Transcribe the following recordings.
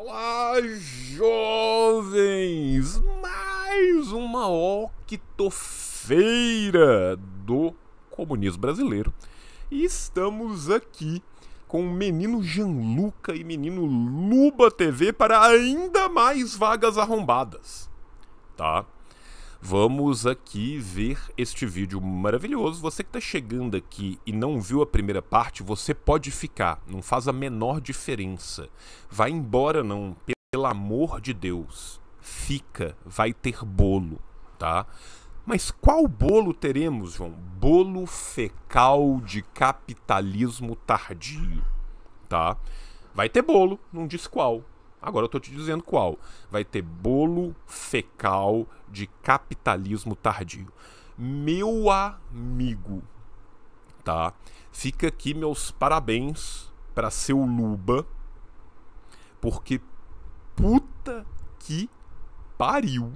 Olá, jovens! Mais uma octofeira do comunismo brasileiro. E estamos aqui com o menino Gianluca e menino Luba TV para ainda mais vagas arrombadas. Tá? Vamos aqui ver este vídeo maravilhoso. Você que está chegando aqui e não viu a primeira parte, você pode ficar, não faz a menor diferença. Vai embora não, pelo amor de Deus. Fica, vai ter bolo, tá? Mas qual bolo teremos, João? Bolo fecal de capitalismo tardio, tá? Vai ter bolo, não diz qual. Agora eu tô te dizendo qual. Vai ter bolo fecal de capitalismo tardio. Meu amigo, tá? Fica aqui meus parabéns para seu Luba, porque puta que pariu.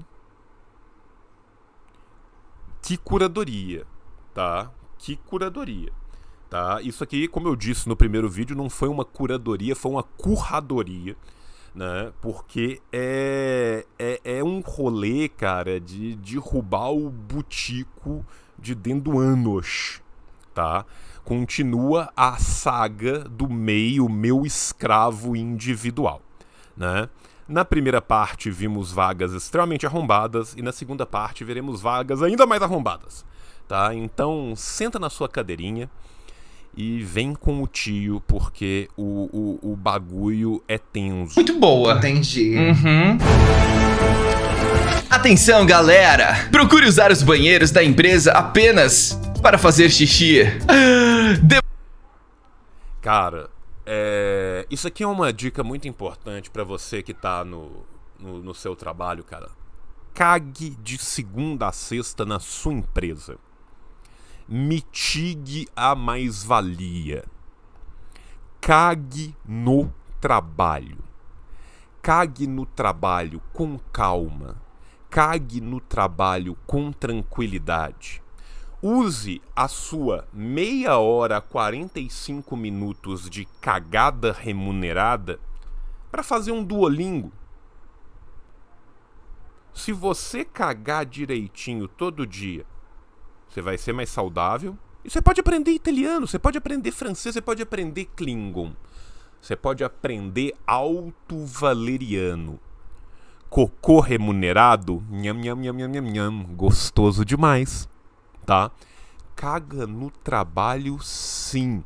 Que curadoria, tá? Que curadoria. Tá? Isso aqui, como eu disse no primeiro vídeo, não foi uma curadoria, foi uma curradoria né? Porque é, é, é um rolê, cara, de derrubar o butico de dentro anos, tá? Continua a saga do meio meu escravo individual, né? Na primeira parte vimos vagas extremamente arrombadas e na segunda parte veremos vagas ainda mais arrombadas, tá? Então senta na sua cadeirinha e vem com o tio, porque o, o, o bagulho é tenso. Muito boa. Entendi. Uhum. Atenção, galera! Procure usar os banheiros da empresa apenas para fazer xixi. Ah. De... Cara, é... isso aqui é uma dica muito importante para você que tá no, no, no seu trabalho, cara. Cague de segunda a sexta na sua empresa mitigue a mais-valia. Cague no trabalho. Cague no trabalho com calma. Cague no trabalho com tranquilidade. Use a sua meia hora, 45 minutos de cagada remunerada para fazer um duolingo. Se você cagar direitinho todo dia você vai ser mais saudável. E você pode aprender italiano, você pode aprender francês, você pode aprender klingon. Você pode aprender alto valeriano. Cocô remunerado, nham, nham, nham, nham, nham, nham, gostoso demais, tá? Caga no trabalho, sim.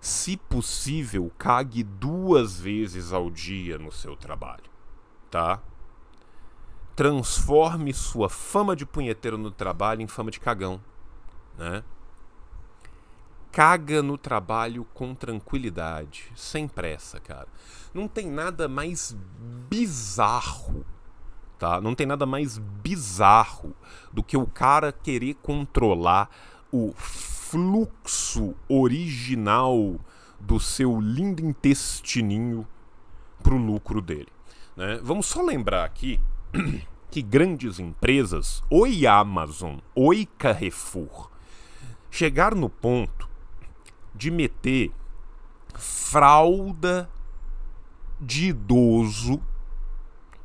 Se possível, cague duas vezes ao dia no seu trabalho, tá? transforme sua fama de punheteiro no trabalho em fama de cagão, né? Caga no trabalho com tranquilidade, sem pressa, cara. Não tem nada mais bizarro, tá? Não tem nada mais bizarro do que o cara querer controlar o fluxo original do seu lindo intestininho pro lucro dele, né? Vamos só lembrar aqui que grandes empresas, oi Amazon, oi Carrefour, chegar no ponto de meter fralda de idoso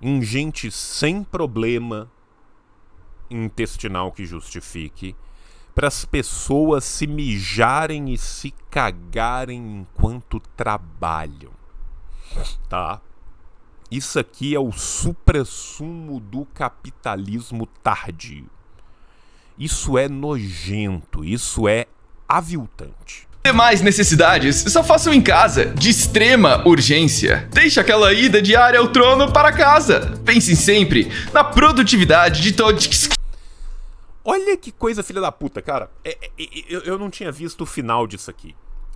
em gente sem problema intestinal que justifique para as pessoas se mijarem e se cagarem enquanto trabalham. Tá? Isso aqui é o supressumo do capitalismo tardio. Isso é nojento, isso é aviltante. Demais necessidades só façam em casa, de extrema urgência. Deixe aquela ida diária ao trono para casa. Pensem sempre na produtividade de todos. Olha que coisa filha da puta, cara. É, é, é eu não tinha visto o final disso aqui,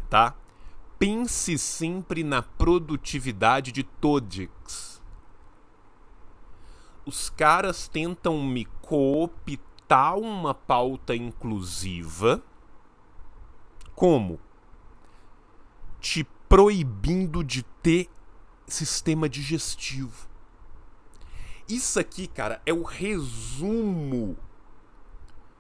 tá? pense sempre na produtividade de todos. Os caras tentam me cooptar uma pauta inclusiva. Como? Te proibindo de ter sistema digestivo. Isso aqui, cara, é o resumo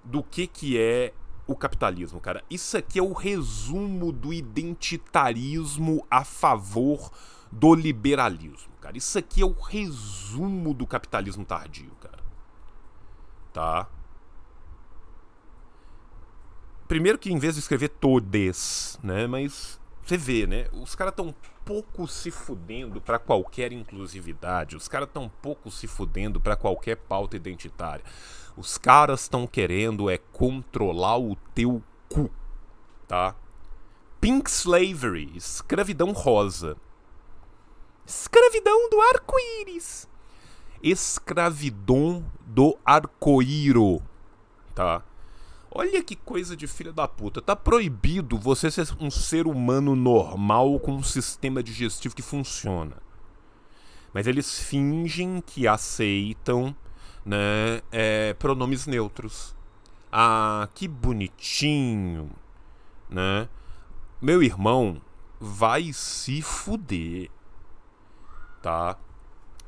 do que que é o capitalismo, cara. Isso aqui é o resumo do identitarismo a favor do liberalismo, cara. Isso aqui é o resumo do capitalismo tardio, cara. Tá? Primeiro que em vez de escrever todes, né, mas você vê, né? Os caras tão pouco se fudendo para qualquer inclusividade, os caras tão pouco se fudendo para qualquer pauta identitária. Os caras estão querendo é controlar o teu cu, tá? Pink Slavery, escravidão rosa. Escravidão do arco-íris. Escravidão do arco-íro, tá? Olha que coisa de filha da puta. Tá proibido você ser um ser humano normal com um sistema digestivo que funciona. Mas eles fingem que aceitam né? É, pronomes neutros. Ah, que bonitinho, né? Meu irmão vai se fuder, tá?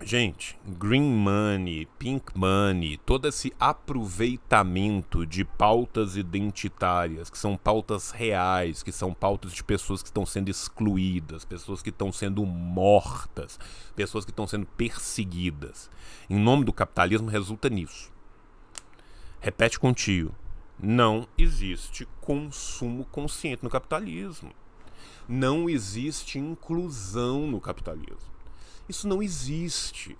Gente, green money, pink money, todo esse aproveitamento de pautas identitárias, que são pautas reais, que são pautas de pessoas que estão sendo excluídas, pessoas que estão sendo mortas, pessoas que estão sendo perseguidas, em nome do capitalismo, resulta nisso. Repete com tio: não existe consumo consciente no capitalismo. Não existe inclusão no capitalismo isso não existe.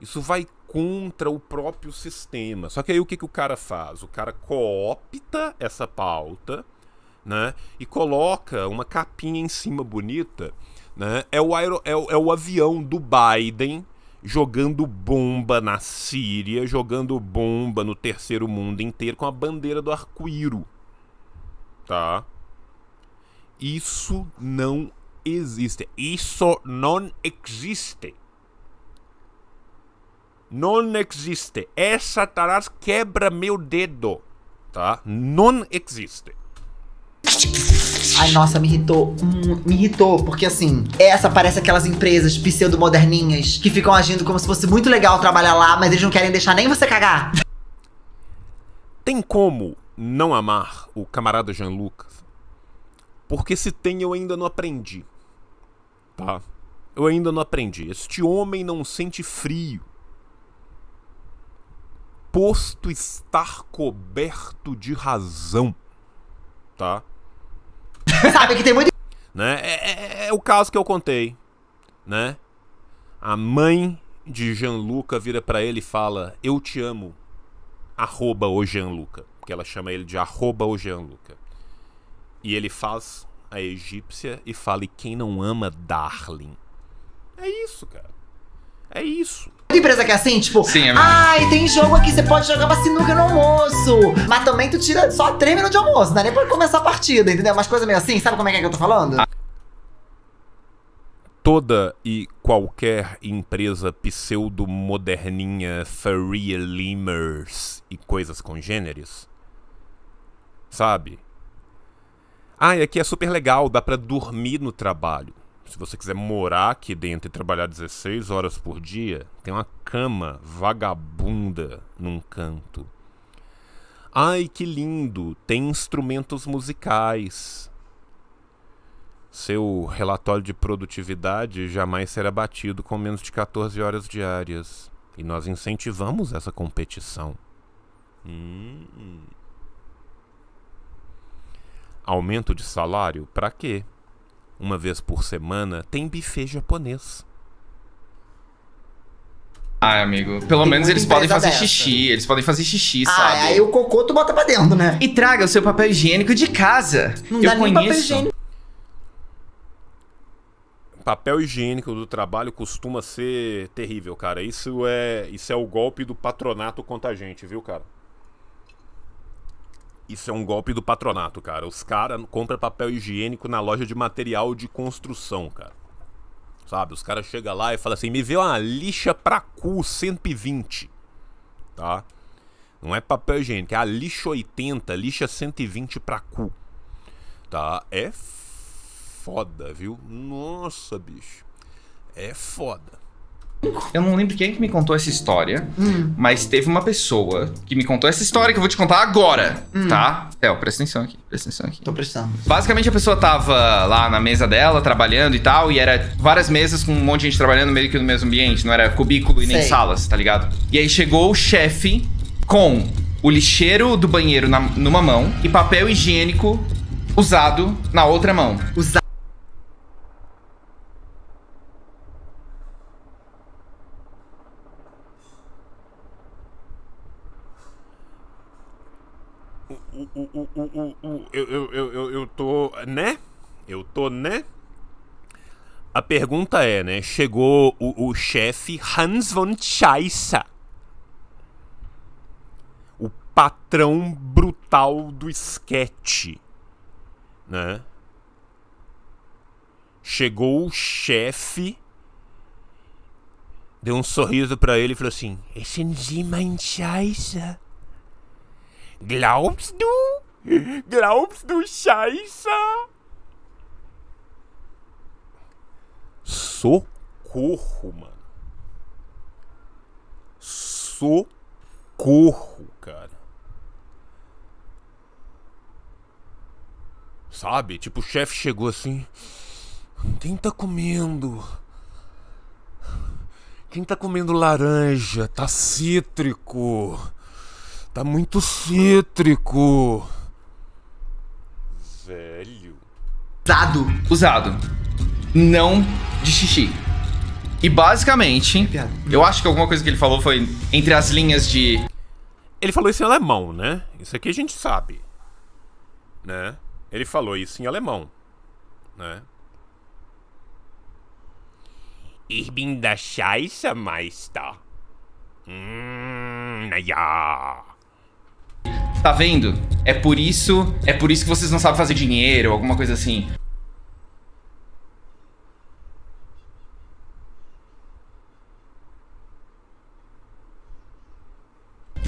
Isso vai contra o próprio sistema. Só que aí o que, que o cara faz? O cara coopta essa pauta né, e coloca uma capinha em cima bonita. Né? É, o aero, é, o, é o avião do Biden jogando bomba na Síria, jogando bomba no terceiro mundo inteiro com a bandeira do arco-íro. Tá? Isso não existe. Isso não existe. Não existe. Essa taras quebra meu dedo, tá? Não existe. Ai, nossa, me irritou. Hum, me irritou, porque assim, essa parece aquelas empresas pseudo-moderninhas que ficam agindo como se fosse muito legal trabalhar lá, mas eles não querem deixar nem você cagar. Tem como não amar o camarada Jean-Lucas? Porque se tem, eu ainda não aprendi. Tá? Eu ainda não aprendi. Este homem não sente frio, posto estar coberto de razão. Tá? Sabe que tem muito. Né? É, é, é, é o caso que eu contei. Né? A mãe de Jean Jean-Luca vira para ele e fala: Eu te amo, arroba o Jean-Luca. Porque ela chama ele de arroba o Jean-Luca. E ele faz a egípcia e fale quem não ama Darling. É isso, cara. É isso. Tem empresa que é assim, tipo, Sim, é ai, tem jogo aqui, você pode jogar pra sinuca no almoço. Mas também tu tira só três minutos de almoço, não dá nem pra começar a partida, entendeu? Umas coisas meio assim, sabe como é que, é que eu tô falando? Toda e qualquer empresa pseudo-moderninha, furry limers e coisas congêneres, sabe? Ah, e aqui é super legal, dá para dormir no trabalho. Se você quiser morar aqui dentro e trabalhar 16 horas por dia, tem uma cama vagabunda num canto. Ai, que lindo! Tem instrumentos musicais. Seu relatório de produtividade jamais será batido com menos de 14 horas diárias. E nós incentivamos essa competição. Hum. hum. Aumento de salário? Para quê? Uma vez por semana tem buffet japonês. Ah, amigo, pelo tem menos eles podem fazer dessa. xixi, eles podem fazer xixi, ah, sabe? Aí o cocô tu bota pra dentro, né? E traga o seu papel higiênico de casa. Não Eu dá conheço. nem papel higiênico. Papel higiênico do trabalho costuma ser terrível, cara. Isso é, isso é o golpe do patronato contra a gente, viu, cara? Isso é um golpe do patronato, cara. Os caras compram papel higiênico na loja de material de construção, cara. Sabe? Os caras chegam lá e falam assim: me vê uma lixa pra cu 120. Tá? Não é papel higiênico, é a lixa 80, lixa 120 pra cu. Tá? É foda, viu? Nossa, bicho. É foda. Eu não lembro quem que me contou essa história, hum. mas teve uma pessoa que me contou essa história que eu vou te contar agora, hum. tá? Theo, presta atenção aqui, presta atenção aqui. Tô prestando. Basicamente a pessoa tava lá na mesa dela, trabalhando e tal, e era várias mesas com um monte de gente trabalhando meio que no mesmo ambiente, não era cubículo e nem Sei. salas, tá ligado? E aí chegou o chefe com o lixeiro do banheiro na, numa mão e papel higiênico usado na outra mão. Usado. o, o, o, eu, eu, eu, eu tô, né? Eu tô, né? A pergunta é, né? Chegou o, o chefe Hans von Scheisse. O patrão brutal do esquete, né? Chegou o chefe deu um sorriso para ele e falou assim: Esse Enzima é Enchaisa Glaubst du? Glaubst du, Scheiße? Socorro, mano. Socorro, cara. Sabe? Tipo, o chefe chegou assim. Quem tá comendo? Quem tá comendo laranja? Tá cítrico. Tá muito cítrico. Velho. Usado. Usado. Não de xixi. E basicamente, eu acho que alguma coisa que ele falou foi entre as linhas de. Ele falou isso em alemão, né? Isso aqui a gente sabe. Né? Ele falou isso em alemão. Né? Ich bin der Scheiße, Meister. Mm, hum, naja. Tá vendo? É por isso, é por isso que vocês não sabem fazer dinheiro, alguma coisa assim.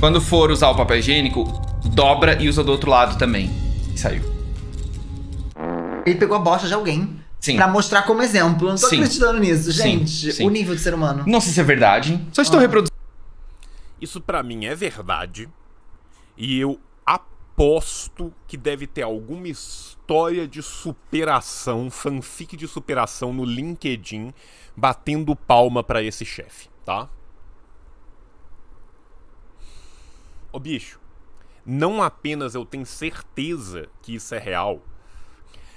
Quando for usar o papel higiênico, dobra e usa do outro lado também. E saiu. Ele pegou a bosta de alguém. Sim. Pra mostrar como exemplo. não tô Sim. acreditando nisso. Gente, Sim. Sim. o nível de ser humano. Não sei se é verdade. Só estou ah. reproduzindo. Isso para mim é verdade. E eu aposto que deve ter alguma história de superação, fanfic de superação no LinkedIn, batendo palma para esse chefe, tá? Ô bicho, não apenas eu tenho certeza que isso é real,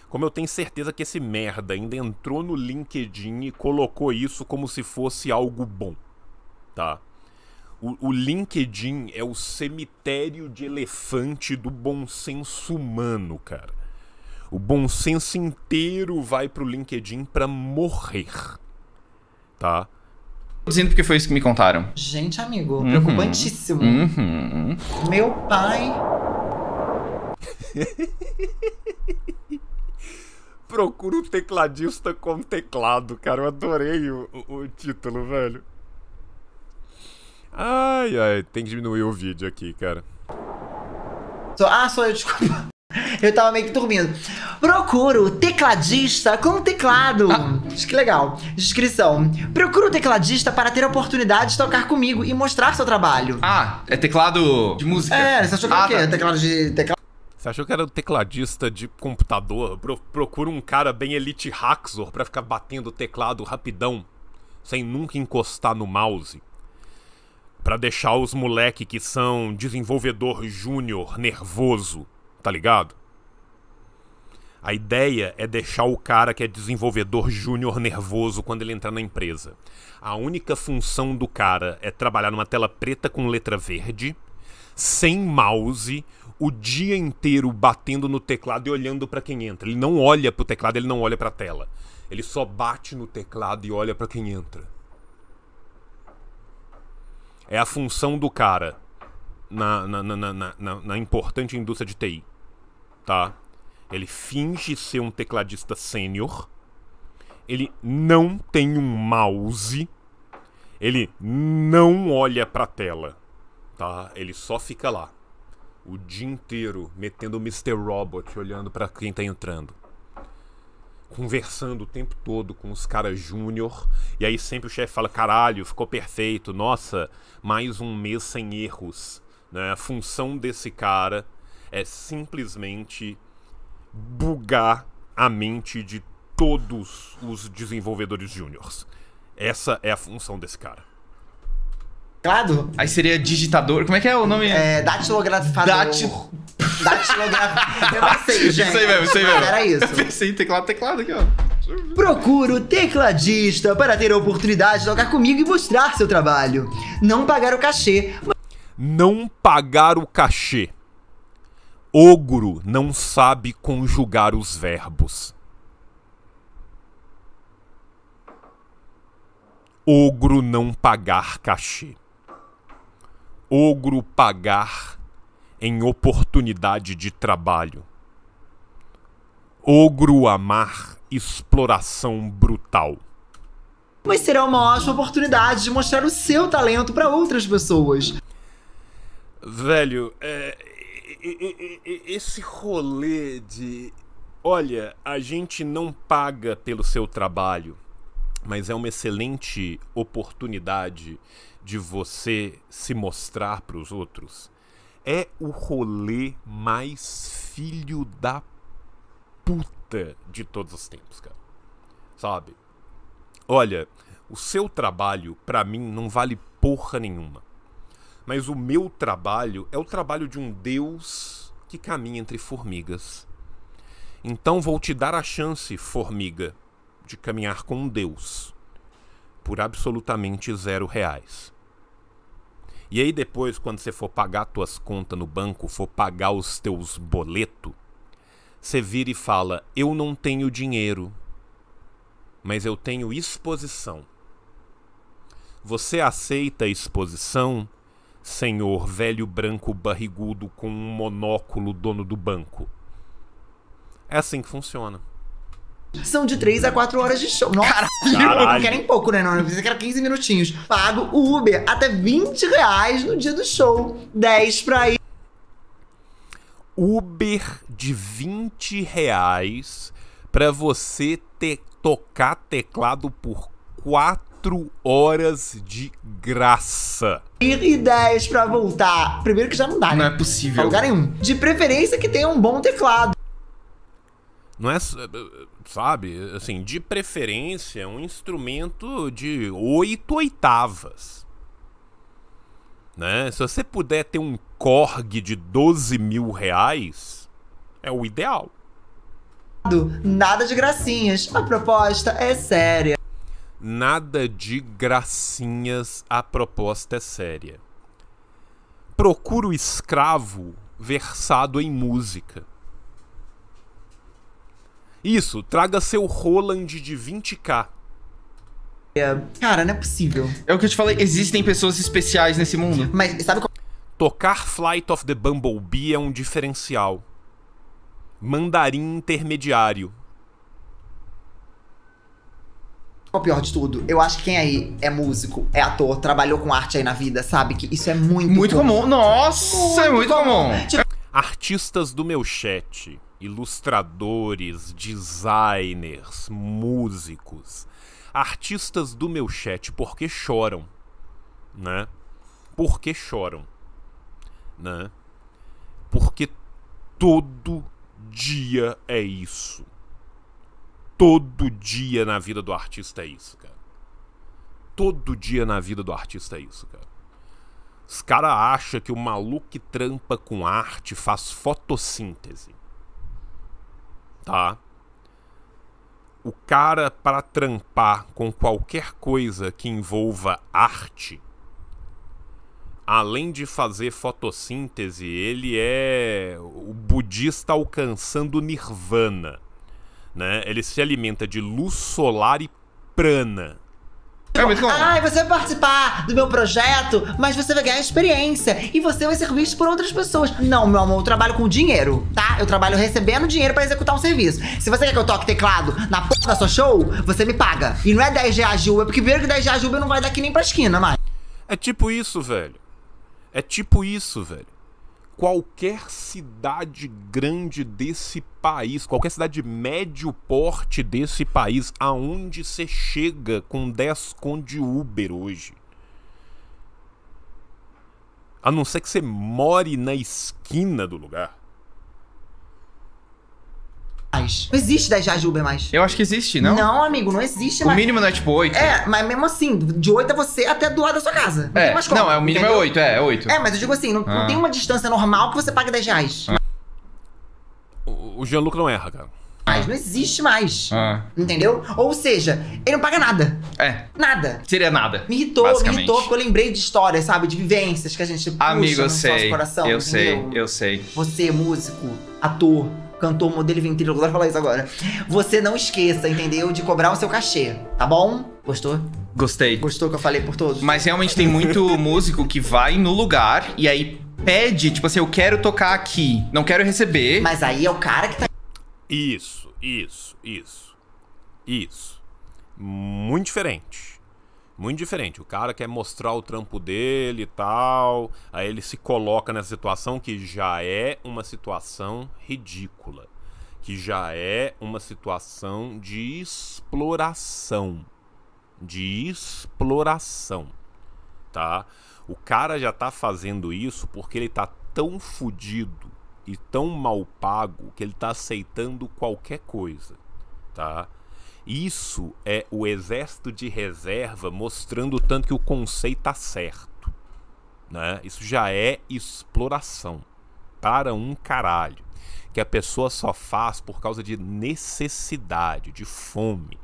como eu tenho certeza que esse merda ainda entrou no LinkedIn e colocou isso como se fosse algo bom, tá? O, o, LinkedIn é o cemitério de elefante do bom senso humano, cara. O bom senso inteiro vai pro LinkedIn pra morrer. Tá? Dizendo porque foi isso que me contaram. Gente, amigo, uhum. preocupantíssimo. Uhum. Meu pai. Procura o um tecladista com teclado, cara. Eu adorei o, o título, velho. Ai, ai, tem que diminuir o vídeo aqui, cara. Ah, sou eu, desculpa. Eu tava meio que dormindo. Procuro tecladista com teclado. Ah. Que legal. Descrição. Procuro tecladista para ter a oportunidade de tocar comigo e mostrar seu trabalho. Ah, é teclado de música. É, você achou que ah, era o ah, quê? Tá. Teclado de teclado. Você achou que era o tecladista de computador? Pro procura um cara bem elite Haxor para ficar batendo o teclado rapidão, sem nunca encostar no mouse para deixar os moleque que são desenvolvedor júnior nervoso, tá ligado? A ideia é deixar o cara que é desenvolvedor júnior nervoso quando ele entrar na empresa. A única função do cara é trabalhar numa tela preta com letra verde, sem mouse, o dia inteiro batendo no teclado e olhando para quem entra. Ele não olha pro teclado, ele não olha para a tela. Ele só bate no teclado e olha para quem entra é a função do cara na, na, na, na, importante indústria de TI. Tá? Ele finge ser um tecladista sênior. Ele não tem um mouse. Ele não olha pra tela. Tá? Ele só fica lá. O dia inteiro metendo o Mr. Robot olhando para quem tá entrando conversando o tempo todo com os caras júnior. E aí sempre o chefe fala: caralho, ficou perfeito, nossa, mais um mês sem erros. Né? A função desse cara é simplesmente bugar a mente de todos os desenvolvedores júniors. Essa é a função desse cara. Claro. Aí seria digitador. Como é que é o nome? É, datilografador. Dati... Datilografador. eu não sei, gente. Isso aí mesmo, isso aí mesmo. Era isso. Eu pensei teclado, teclado aqui, ó. Procuro tecladista para ter a oportunidade de jogar comigo e mostrar seu trabalho. Não pagar o cachê. Mas... Não pagar o cachê. Ogro não sabe conjugar os verbos. Ogro não pagar cachê ogro pagar em oportunidade de trabalho. Ogro amar exploração brutal. Mas será uma ótima oportunidade de mostrar o seu talento para outras pessoas. Velho, é, esse rolê de. Olha, a gente não paga pelo seu trabalho, mas é uma excelente oportunidade de você se mostrar para os outros é o rolê mais filho da puta de todos os tempos, cara. Sabe? Olha, o seu trabalho para mim não vale porra nenhuma. Mas o meu trabalho é o trabalho de um deus que caminha entre formigas. Então vou te dar a chance, formiga, de caminhar com um deus por absolutamente zero reais. E aí depois, quando você for pagar tuas contas no banco, for pagar os teus boletos, você vira e fala: Eu não tenho dinheiro, mas eu tenho exposição. Você aceita a exposição, senhor velho branco barrigudo com um monóculo dono do banco? É assim que funciona são de 3 a 4 horas de show. Nossa, Caralho. não querem pouco, né? Não, eu precisa que era 15 minutinhos. Pago o Uber até 20 reais no dia do show. 10 pra ir. Uber de 20 reais pra você te tocar teclado por 4 horas de graça. Ir e 10 pra voltar. Primeiro que já não dá, né? Não é possível. Pra lugar nenhum. De preferência que tenha um bom teclado. Não é. Eh, eh, sabe? Assim, de preferência, um instrumento de oito oitavas. Né? Se você puder ter um Korg de 12 mil reais, é o ideal. Nada de gracinhas. A proposta é séria. Nada de gracinhas. A proposta é séria. Procura o escravo versado em música. Isso, traga seu Roland de 20k. É, cara, não é possível. É o que eu te falei, existem pessoas especiais nesse mundo. Mas sabe qual... Tocar Flight of the Bumblebee é um diferencial. Mandarim intermediário. O pior de tudo, eu acho que quem aí é músico, é ator, trabalhou com arte aí na vida, sabe? Que isso é muito, muito comum. comum. Nossa, é muito é muito comum. comum. Tipo, Artistas do meu chat ilustradores, designers, músicos, artistas do meu chat, porque choram, né? Porque choram, né? Porque todo dia é isso. Todo dia na vida do artista é isso, cara. Todo dia na vida do artista é isso, cara. Os caras acham que o maluco que trampa com arte faz fotossíntese tá? O cara para trampar com qualquer coisa que envolva arte, além de fazer fotossíntese, ele é o budista alcançando nirvana, né? Ele se alimenta de luz solar e prana, Tipo, é ah, você vai participar do meu projeto, mas você vai ganhar experiência e você vai ser visto por outras pessoas. Não, meu amor, eu trabalho com dinheiro, tá? Eu trabalho recebendo dinheiro pra executar um serviço. Se você quer que eu toque teclado na porra da sua show, você me paga. E não é 10 reais de Uber, porque primeiro que 10 reais de Uber não vai dar aqui nem pra esquina mais. É tipo isso, velho. É tipo isso, velho qualquer cidade grande desse país, qualquer cidade médio porte desse país, aonde você chega com 10 com de Uber hoje. A não ser que você more na esquina do lugar mais. Não existe 10 reais de Uber mais. Eu acho que existe, não? Não, amigo, não existe o mais. O mínimo não é tipo 8? É, mas mesmo assim, de 8 a você até do lado da sua casa. Não é. tem mais como. Não, é, o mínimo é entendeu? é 8, é, é 8. É, mas eu digo assim, não, ah. não tem uma distância normal que você pague 10 reais. Ah. O Gianluca não erra, cara. Mas não existe mais. Ah. Entendeu? Ou seja, ele não paga nada. É. Nada. Seria nada. Me irritou, me irritou, porque eu lembrei de histórias, sabe? De vivências que a gente puxa Amigo, eu no sei. nosso coração. Eu entendeu? sei, eu sei. Você, músico, ator, cantor, modelo e ventríloco, adoro falar isso agora. Você não esqueça, entendeu? De cobrar o seu cachê, tá bom? Gostou? Gostei. Gostou que eu falei por todos? Mas realmente tem muito músico que vai no lugar e aí pede, tipo assim, eu quero tocar aqui, não quero receber. Mas aí é o cara que tá. Isso, isso, isso. Isso. Muito diferente. Muito diferente. O cara quer mostrar o trampo dele e tal. Aí ele se coloca nessa situação que já é uma situação ridícula. Que já é uma situação de exploração. De exploração. Tá? O cara já tá fazendo isso porque ele tá tão fudido e tão mal pago que ele tá aceitando qualquer coisa. Tá? Isso é o exército de reserva mostrando o tanto que o conceito está certo. Né? Isso já é exploração para um caralho. Que a pessoa só faz por causa de necessidade, de fome.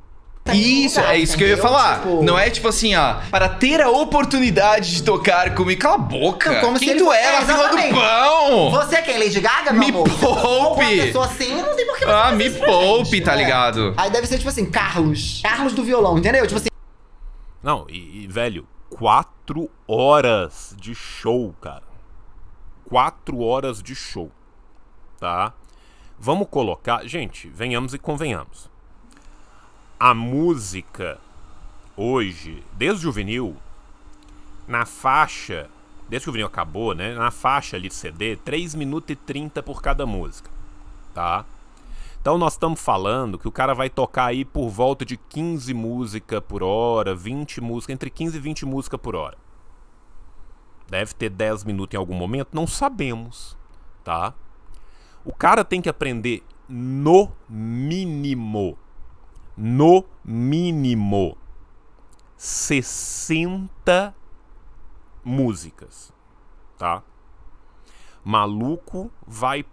Isso, é isso que eu ia falar. Tipo... Não é tipo assim, ó, para ter a oportunidade de tocar comigo. Cala a boca. Não, como quem se tu é, a fila do pão? Você quer Lady Gaga, meu Me amor? poupe. Uma pessoa assim não tem por que você Ah, me poupe, tá né? ligado? Aí deve ser tipo assim, Carlos. Carlos do violão, entendeu? Tipo assim. Não, e, e velho, quatro horas de show, cara. Quatro horas de show. Tá? Vamos colocar. Gente, venhamos e convenhamos. A música hoje, desde o vinil, na faixa, desde que o vinil acabou, né? Na faixa ali de CD, 3 minutos e 30 por cada música, tá? Então nós estamos falando que o cara vai tocar aí por volta de 15 músicas por hora, 20 música entre 15 e 20 músicas por hora. Deve ter 10 minutos em algum momento, não sabemos, tá? O cara tem que aprender no mínimo, no mínimo, 60 músicas, tá? Maluco vai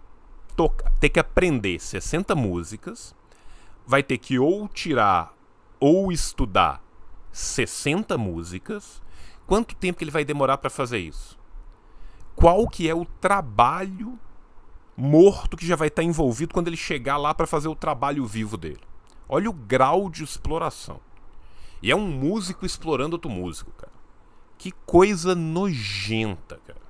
tocar, ter que aprender 60 músicas, vai ter que ou tirar ou estudar 60 músicas. Quanto tempo que ele vai demorar para fazer isso? Qual que é o trabalho morto que já vai estar tá envolvido quando ele chegar lá para fazer o trabalho vivo dele? Olha o grau de exploração. E é um músico explorando outro músico, cara. Que coisa nojenta, cara.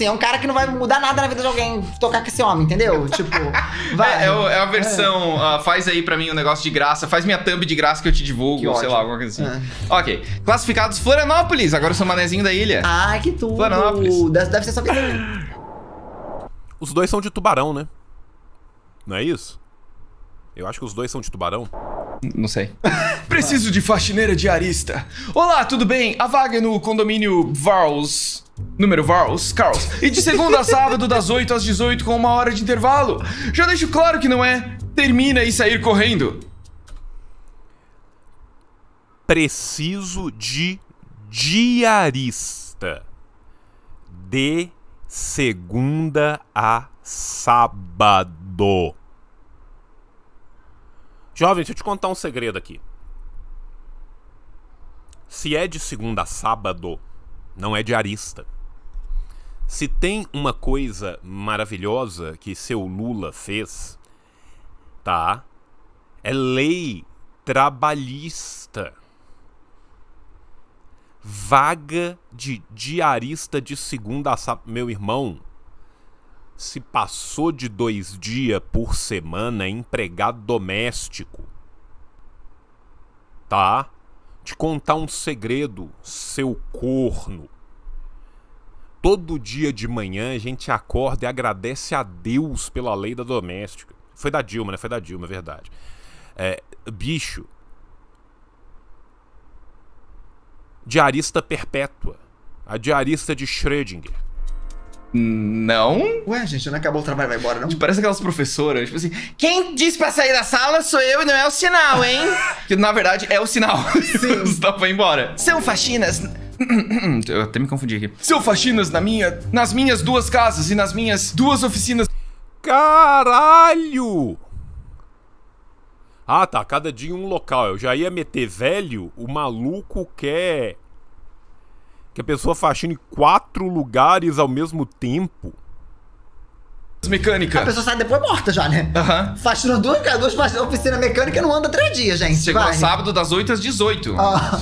Sim, é um cara que não vai mudar nada na vida de alguém tocar com esse homem, entendeu? tipo, é, vai. É, é, o, é a versão. É. Uh, faz aí pra mim um negócio de graça, faz minha thumb de graça que eu te divulgo, sei lá, alguma coisa assim. É. Ok. Classificados Florianópolis, agora eu sou manezinho da ilha. Ah, que tudo. Florianópolis. Deve, ser só Os dois são de tubarão, né? Não é isso? Eu acho que os dois são de tubarão. Não sei. Preciso de faxineira diarista. Olá, tudo bem? A vaga é no condomínio Varls. Número Varls, Carls. E de segunda a sábado, das 8 às 18, com uma hora de intervalo. Já deixo claro que não é. Termina e sair correndo. Preciso de diarista. De segunda a sábado. Jovem, deixa eu te contar um segredo aqui. Se é de segunda a sábado, não é diarista. Se tem uma coisa maravilhosa que seu Lula fez, tá? É lei trabalhista. Vaga de diarista de segunda a sábado. Meu irmão, se passou de dois dias por semana empregado doméstico. Tá? te contar um segredo, seu corno. Todo dia de manhã a gente acorda e agradece a Deus pela lei da doméstica. Foi da Dilma, né? Foi da Dilma, é verdade. É, bicho. Diarista perpétua. A diarista de Schrödinger. Não? Ué, gente, não acabou o trabalho, vai embora, não? Tipo, parece aquelas professoras, tipo assim, quem diz pra sair da sala sou eu e não é o sinal, hein? que na verdade é o sinal. Sim. pra ir embora. São faxinas. eu até me confundi aqui. São faxinas na minha. Nas minhas duas casas e nas minhas duas oficinas. Caralho! Ah, tá. Cada dia um local. Eu já ia meter velho. O maluco quer que a pessoa faxina em quatro lugares ao mesmo tempo. Mecânica. A pessoa sai depois morta já, né? Uhum. Faxina duas, duas faxina, oficina mecânica não anda três dias, gente. Chegou vai. sábado das 8 às 18. Ah.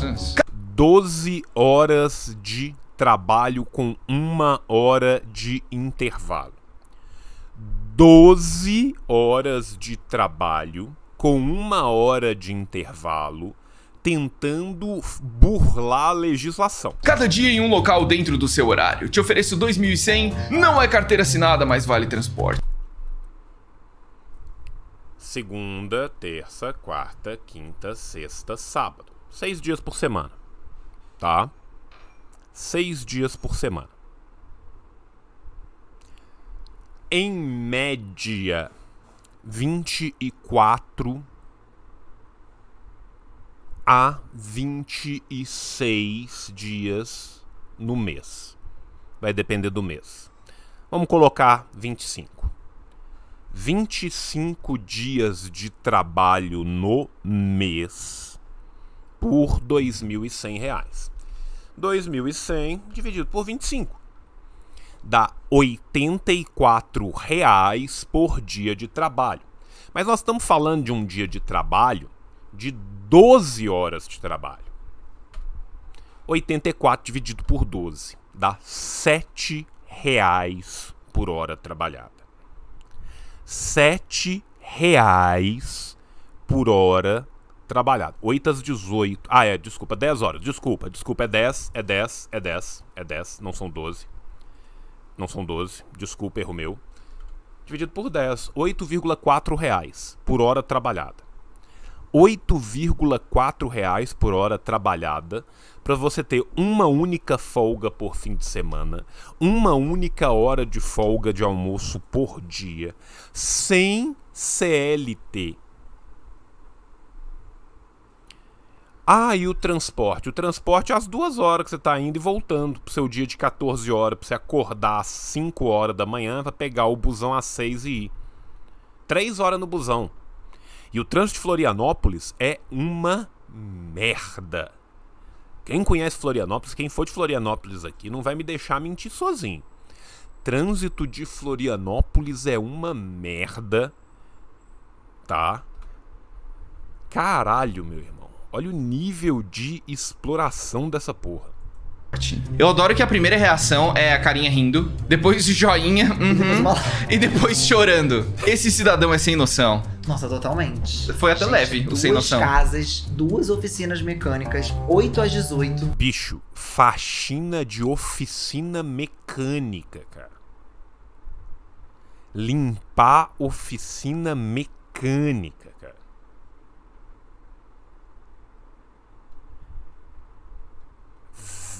12 horas de trabalho com uma hora de intervalo. 12 horas de trabalho com uma hora de intervalo tentando burlar a legislação. Cada dia em um local dentro do seu horário. Te ofereço 2100, não é carteira assinada, mas vale transporte. Segunda, terça, quarta, quinta, sexta, sábado. Seis dias por semana. Tá? Seis dias por semana. Em média, 24 há 26 dias no mês. Vai depender do mês. Vamos colocar 25. 25 dias de trabalho no mês por R$ 2.100. R$ 2.100 dividido por 25 dá R$ 84 reais por dia de trabalho. Mas nós estamos falando de um dia de trabalho de 12 horas de trabalho. 84 dividido por 12 dá R$ 7,00 por hora trabalhada. R$ 7,00 por hora trabalhada. 8 às 18. Ah, é, desculpa, 10 horas. Desculpa, desculpa, é 10, é 10, é 10, é 10, não são 12. Não são 12, desculpa, erro meu. Dividido por 10, R$ 8,4 por hora trabalhada. 8,4 reais por hora trabalhada para você ter uma única folga por fim de semana, uma única hora de folga de almoço por dia, sem CLT. Ah, e o transporte? O transporte é as duas horas que você está indo e voltando pro seu dia de 14 horas, para você acordar às 5 horas da manhã para pegar o busão às 6 e ir. Três horas no busão. E o trânsito de Florianópolis é uma merda. Quem conhece Florianópolis, quem for de Florianópolis aqui, não vai me deixar mentir sozinho. Trânsito de Florianópolis é uma merda. Tá? Caralho, meu irmão. Olha o nível de exploração dessa porra. Eu adoro que a primeira reação é a carinha rindo, depois joinha, uhum, e depois chorando. Esse cidadão é sem noção. Nossa, totalmente. Foi até Gente, leve, o sem noção. Duas casas, duas oficinas mecânicas, 8 às 18. Bicho, faxina de oficina mecânica, cara. Limpar oficina mecânica.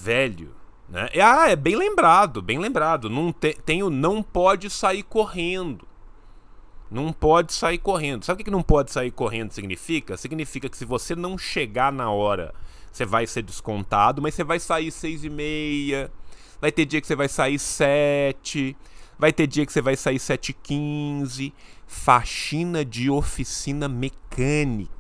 velho. Né? E, é, ah, é bem lembrado, bem lembrado. Não te, tem o não pode sair correndo. Não pode sair correndo. Sabe o que não pode sair correndo significa? Significa que se você não chegar na hora, você vai ser descontado, mas você vai sair seis e meia. Vai ter dia que você vai sair sete. Vai ter dia que você vai sair sete e quinze. Faxina de oficina mecânica.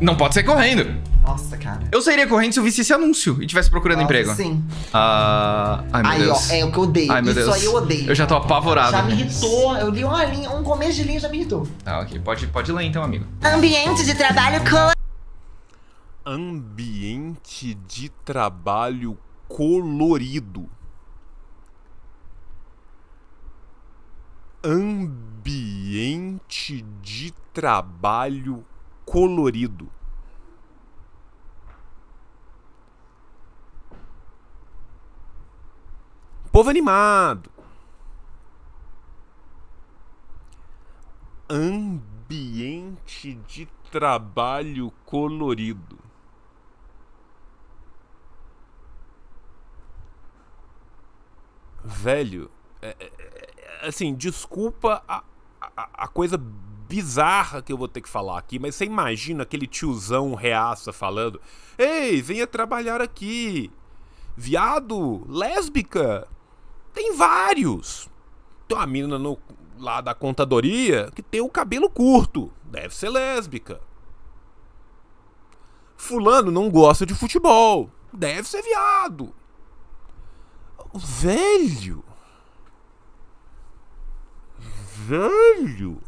Não pode sair correndo. Nossa, cara. Eu sairia correndo se eu visse esse anúncio e estivesse procurando Nossa, emprego. Sim. Ah, ai, meu aí, Deus. Ó, é o que eu odeio. Ai, meu Isso Deus. aí eu odeio. Eu já tô apavorado. Já me irritou. Eu li uma linha, um começo de linha já me irritou. Ah, ok. Pode, pode ler então, amigo. Ambiente de trabalho colorido. Ambiente de trabalho colorido. Ambiente de trabalho colorido colorido. Povo animado. Ambiente de trabalho colorido. Velho, é, é, é assim, desculpa a, a, a coisa bizarra que eu vou ter que falar aqui, mas você imagina aquele tiozão reaça falando: Ei, venha trabalhar aqui. Viado, lésbica. Tem vários. Tem uma menina no, lá da contadoria que tem o cabelo curto. Deve ser lésbica. Fulano não gosta de futebol. Deve ser viado. Velho. Velho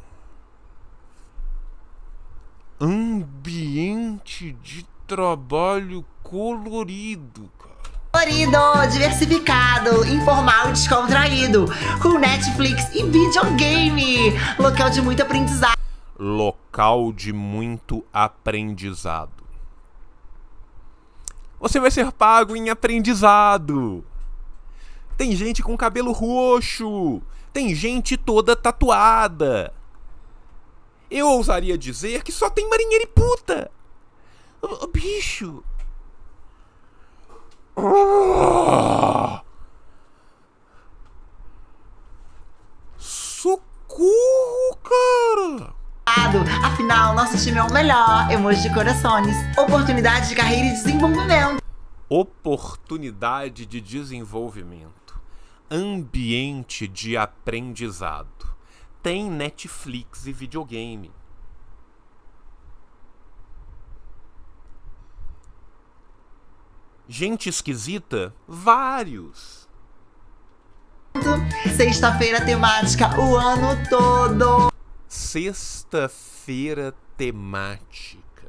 ambiente de trabalho colorido, cara. Colorido, diversificado, informal e descontraído, com Netflix e videogame, local de muito aprendizado. Local de muito aprendizado. Você vai ser pago em aprendizado. Tem gente com cabelo roxo. Tem gente toda tatuada eu ousaria dizer que só tem marinheiro e puta. Oh, bicho. Oh. Socorro, cara. Afinal, nosso time é o melhor. Emoji de corações. Oportunidade de carreira e desenvolvimento. Oportunidade de desenvolvimento. Ambiente de aprendizado tem Netflix e videogame. Gente esquisita? Vários. Sexta-feira temática o ano todo. Sexta-feira temática.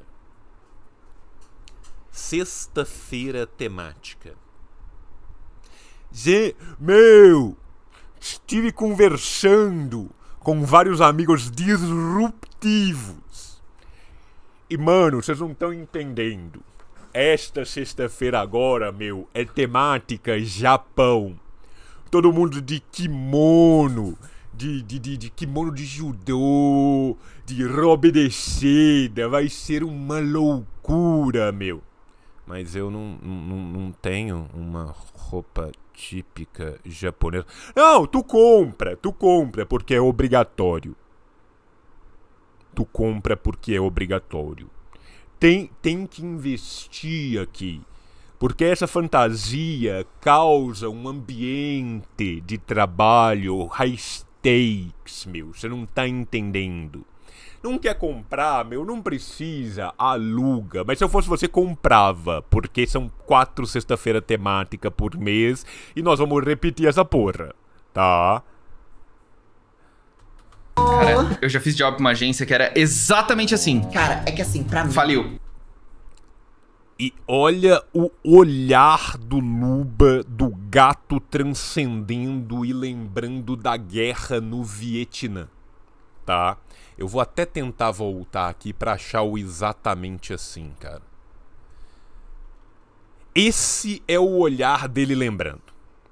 Sexta-feira temática. G, meu, estive conversando com vários amigos disruptivos. E mano, vocês não estão entendendo. Esta sexta-feira agora, meu, é temática Japão. Todo mundo de kimono, de, de, de, de kimono de judô, de robe descida. Vai ser uma loucura, meu mas eu não, não, não tenho uma roupa típica japonesa. Não, tu compra, tu compra porque é obrigatório. Tu compra porque é obrigatório. Tem, tem que investir aqui. Porque essa fantasia causa um ambiente de trabalho high stakes, meu. Você não tá entendendo. Não quer comprar, meu, não precisa, aluga. Mas se eu fosse você, comprava, porque são quatro sexta-feira temática por mês e nós vamos repetir essa porra, tá? Cara, eu já fiz job pra uma agência que era exatamente assim. Cara, é que assim, pra mim. Faliu. E olha o olhar do Luba, do gato transcendendo e lembrando da guerra no Vietnã, tá? Eu vou até tentar voltar aqui para achar o exatamente assim, cara. Esse é o olhar dele lembrando,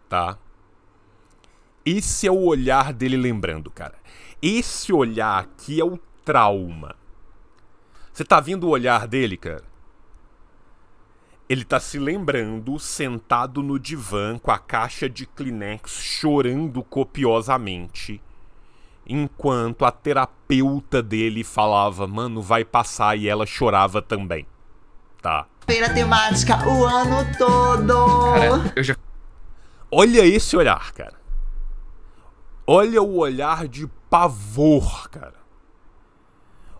tá? Esse é o olhar dele lembrando, cara. Esse olhar aqui é o trauma. Você tá vendo o olhar dele, cara? Ele tá se lembrando, sentado no divã com a caixa de Kleenex chorando copiosamente enquanto a terapeuta dele falava, mano, vai passar, e ela chorava também. Tá. Feira temática o ano todo. Cara, eu já... Olha esse olhar, cara. Olha o olhar de pavor, cara.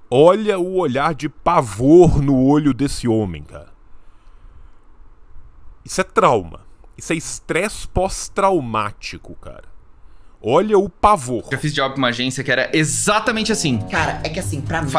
Olha o olhar de pavor no olho desse homem, cara. Isso é trauma. Isso é estresse pós-traumático, cara. Olha o pavor. Eu fiz job pra uma agência que era exatamente assim. Cara, é que assim, pra mim.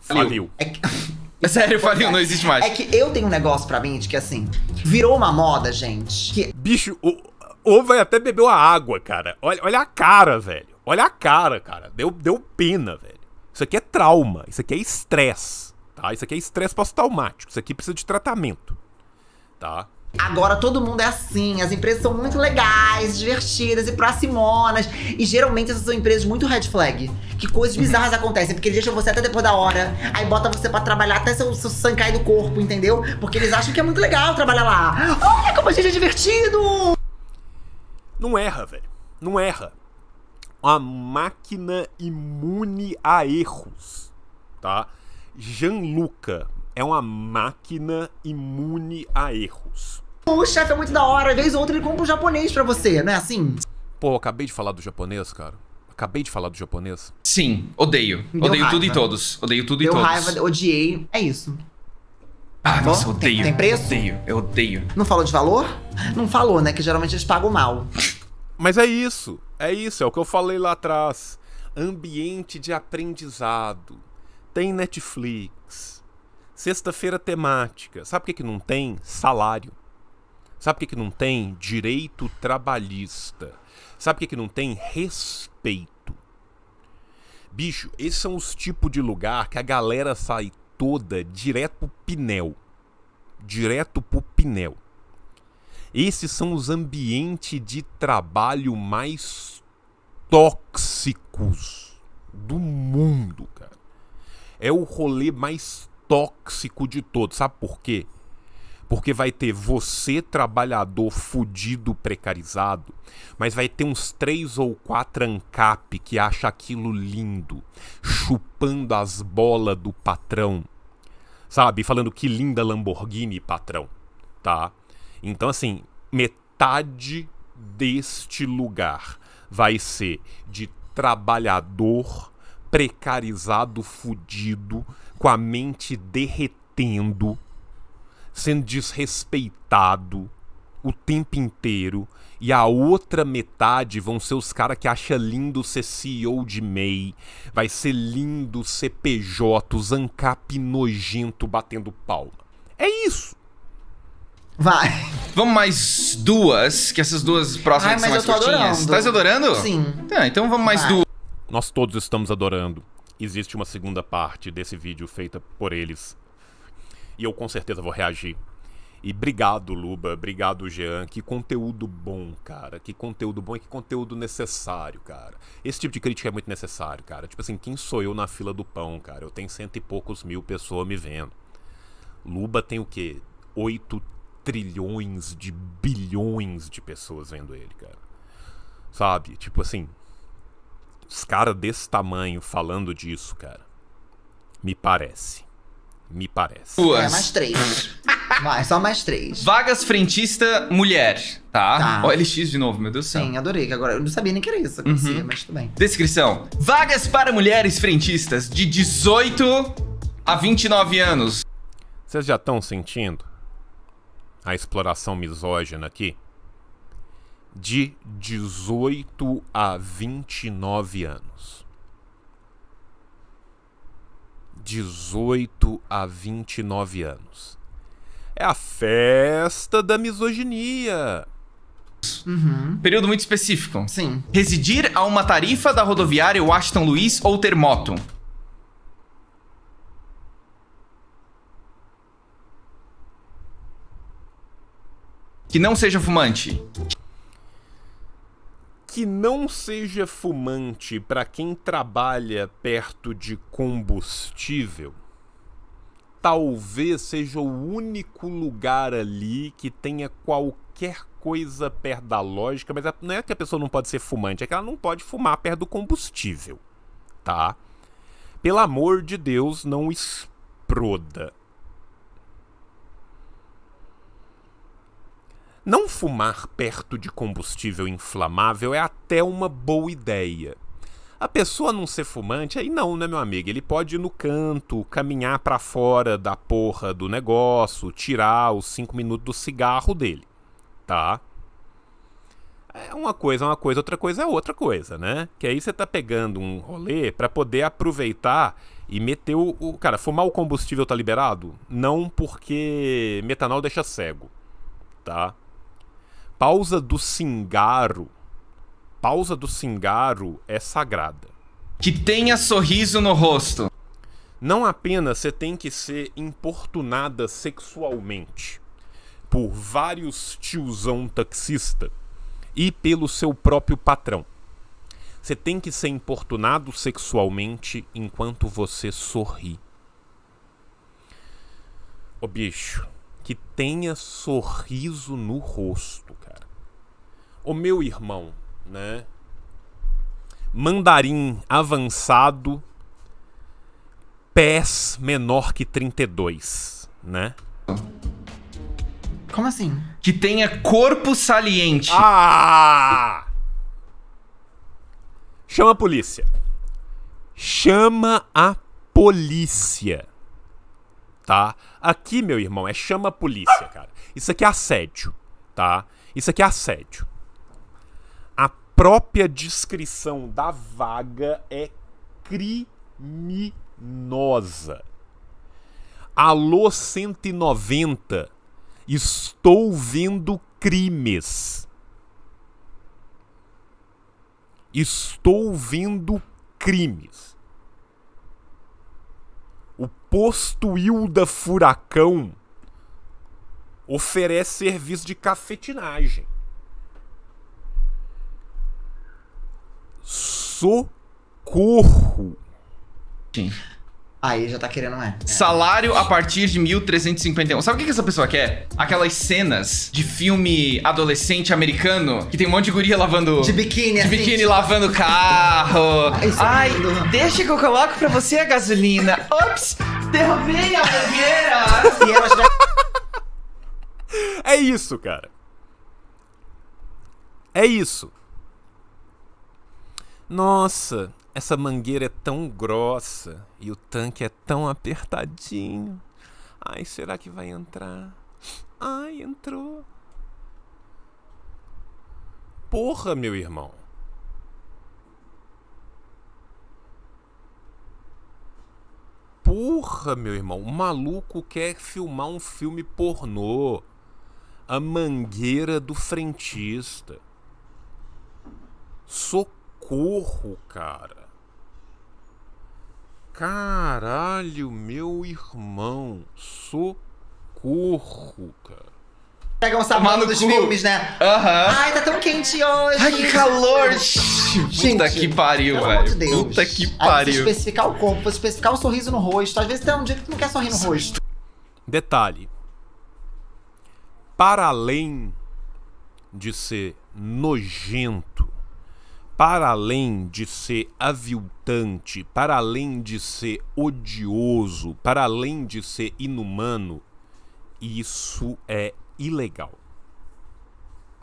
Faliu. É que... Sério, faliu, é. não existe mais. É que eu tenho um negócio pra mim de que assim, virou uma moda, gente. Que... Bicho, o, o até bebeu a água, cara. Olha, olha a cara, velho. Olha a cara, cara. Deu, deu pena, velho. Isso aqui é trauma. Isso aqui é estresse. Tá? Isso aqui é estresse pós-traumático. Isso aqui precisa de tratamento. Tá? Agora todo mundo é assim, as empresas são muito legais, divertidas e pracimonas. E geralmente essas são empresas muito red flag. Que coisas uhum. bizarras acontecem, porque eles deixam você até depois da hora, aí bota você para trabalhar até seu, seu sangue cair do corpo, entendeu? Porque eles acham que é muito legal trabalhar lá. Olha como a gente é divertido! Não erra, velho. Não erra. Uma máquina imune a erros, tá? Jean Luca é uma máquina imune a erros. O chefe é muito da hora, vez ou outra ele compra um japonês pra você, não é assim? Pô, acabei de falar do japonês, cara. Acabei de falar do japonês. Sim, odeio. Deu odeio raiva. tudo e todos. Odeio tudo e Deu todos. raiva, odiei. É isso. Ah, tá nossa, odeio. Tem, tem preço? Odeio, eu odeio. Não falou de valor? Não falou, né? Que geralmente eles pagam mal. Mas é isso. É isso, é o que eu falei lá atrás. Ambiente de aprendizado. Tem Netflix. Sexta-feira temática. Sabe o que, que não tem? Salário. Sabe o que, que não tem? Direito trabalhista. Sabe o que, que não tem? Respeito. Bicho, esses são os tipos de lugar que a galera sai toda direto pro pinel. Direto pro pinel. Esses são os ambientes de trabalho mais tóxicos do mundo, cara. É o rolê mais tóxico de todos. Sabe por quê? Porque vai ter você, trabalhador fudido, precarizado, mas vai ter uns três ou quatro ANCAP que acha aquilo lindo, chupando as bolas do patrão, sabe? Falando que linda Lamborghini, patrão, tá? Então, assim, metade deste lugar vai ser de trabalhador precarizado, fudido, com a mente derretendo sendo desrespeitado o tempo inteiro e a outra metade vão ser os caras que acha lindo ser CEO de MEI, vai ser lindo ser PJ, os ANCAP nojento batendo palma. É isso. Vai. Vamos mais duas, que essas duas próximas Ai, são mais curtinhas. Adorando. Tá adorando? Sim. Tá, então vamos mais Vai. duas. Nós todos estamos adorando. Existe uma segunda parte desse vídeo feita por eles e eu com certeza vou reagir. E obrigado, Luba. Obrigado, Jean. Que conteúdo bom, cara. Que conteúdo bom e que conteúdo necessário, cara. Esse tipo de crítica é muito necessário, cara. Tipo assim, quem sou eu na fila do pão, cara? Eu tenho cento e poucos mil pessoas me vendo. Luba tem o quê? oito trilhões de bilhões de pessoas vendo ele, cara. Sabe? Tipo assim, os caras desse tamanho falando disso, cara, me parece me parece. Duas. É, mais três. Vai, só mais três. Vagas frentista mulher, tá? tá. OLX de novo, meu Deus do céu. Sim, adorei, que agora eu não sabia nem que era isso, acontecia, uhum. mas tudo bem. Descrição. Vagas para mulheres frentistas de 18 a 29 anos. Vocês já estão sentindo a exploração misógina aqui? De 18 a 29 anos. 18 a 29 anos. É a festa da misoginia. Uhum. Período muito específico. Sim. Residir a uma tarifa da rodoviária Washington Luiz ou ter moto. Que não seja fumante que não seja fumante para quem trabalha perto de combustível, talvez seja o único lugar ali que tenha qualquer coisa perto da lógica, mas é, não é que a pessoa não pode ser fumante, é que ela não pode fumar perto do combustível, tá? Pelo amor de Deus, não exploda. Não fumar perto de combustível inflamável é até uma boa ideia. A pessoa não ser fumante, aí não, né, meu amigo? Ele pode ir no canto, caminhar para fora da porra do negócio, tirar os cinco minutos do cigarro dele, tá? É uma coisa é uma coisa, outra coisa é outra coisa, né? Que aí você tá pegando um rolê para poder aproveitar e meter o, o. Cara, fumar o combustível tá liberado? Não porque metanol deixa cego, tá? pausa do singaro, pausa do singaro é sagrada. Que tenha sorriso no rosto. Não apenas você tem que ser importunada sexualmente por vários tiozão taxista e pelo seu próprio patrão. Você tem que ser importunado sexualmente enquanto você sorri. Ô bicho, que tenha sorriso no rosto, cara o meu irmão, né? Mandarim avançado, pés menor que 32, né? Como assim? Que tenha corpo saliente. Ah! Chama a polícia. Chama a polícia. Tá? Aqui, meu irmão, é chama a polícia, cara. Isso aqui é assédio, tá? Isso aqui é assédio própria descrição da vaga é criminosa. Alô 190, estou vendo crimes. Estou vendo crimes. O posto Hilda Furacão oferece serviço de cafetinagem. Socorro. Sim. Aí já tá querendo né Salário a partir de 1.351. Sabe o que, essa pessoa quer? Aquelas cenas de filme adolescente americano que tem um monte de guria lavando. De biquíni, De assim, biquíni assim, lavando tipo... carro. Ai, é Ai deixa que eu coloco pra você a gasolina. Ops, derrubei a banheira. e ela já... É isso, cara. É isso. Nossa, essa mangueira é tão grossa e o tanque é tão apertadinho. Ai, será que vai entrar? Ai, entrou. Porra, meu irmão. Porra, meu irmão, o maluco quer filmar um filme pornô. A mangueira do frentista. Socorro socorro, cara. Caralho, meu irmão, socorro, cara. Pega um mano dos filmes, né? Aham. Ai, tá tão quente hoje. Ai, que calor. Gente, Puta que pariu, velho. Pelo amor de Deus. Puta que pariu. Aí, especificar o corpo, especificar o sorriso no rosto. Às vezes tem um dia que tu não quer sorrir no Sim. rosto. Detalhe. Para além de ser nojento, para além de ser aviltante, para além de ser odioso, para além de ser inumano, isso é ilegal.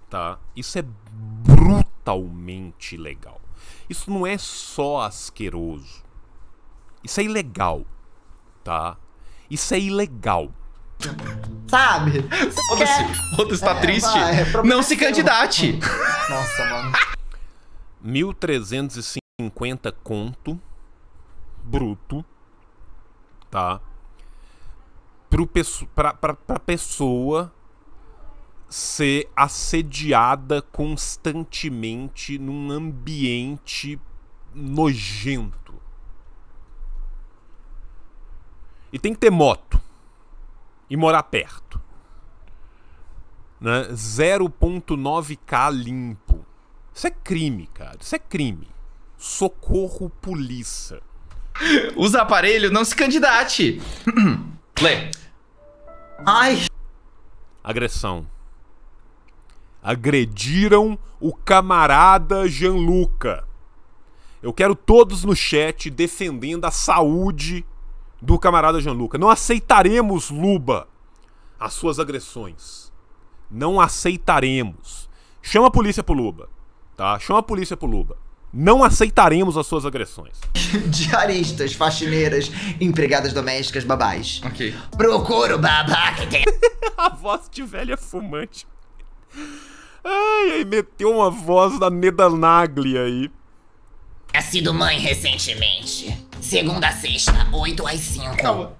Tá? Isso é brutalmente ilegal. Isso não é só asqueroso. Isso é ilegal. Tá? Isso é ilegal. Sabe? Foda-se. tá é, triste. Vai, é não se candidate. Nossa, mano. 1.350 conto bruto, tá? Para pessoa ser assediada constantemente num ambiente nojento. E tem que ter moto e morar perto. Né? 0.9k limpo. Isso é crime, cara. Isso é crime. Socorro, polícia. Usa aparelho, não se candidate. Lê. Ai. Agressão. Agrediram o camarada Gianluca. Eu quero todos no chat defendendo a saúde do camarada Gianluca. Não aceitaremos, Luba, as suas agressões. Não aceitaremos. Chama a polícia pro Luba tá? Chama a polícia pro Luba. Não aceitaremos as suas agressões. Diaristas, faxineiras, empregadas domésticas, babás. Ok. Procura o tem... a voz de velha fumante. Ai, aí meteu uma voz da Neda aí. É sido mãe recentemente. Segunda sexta, 8 às 5. Calma.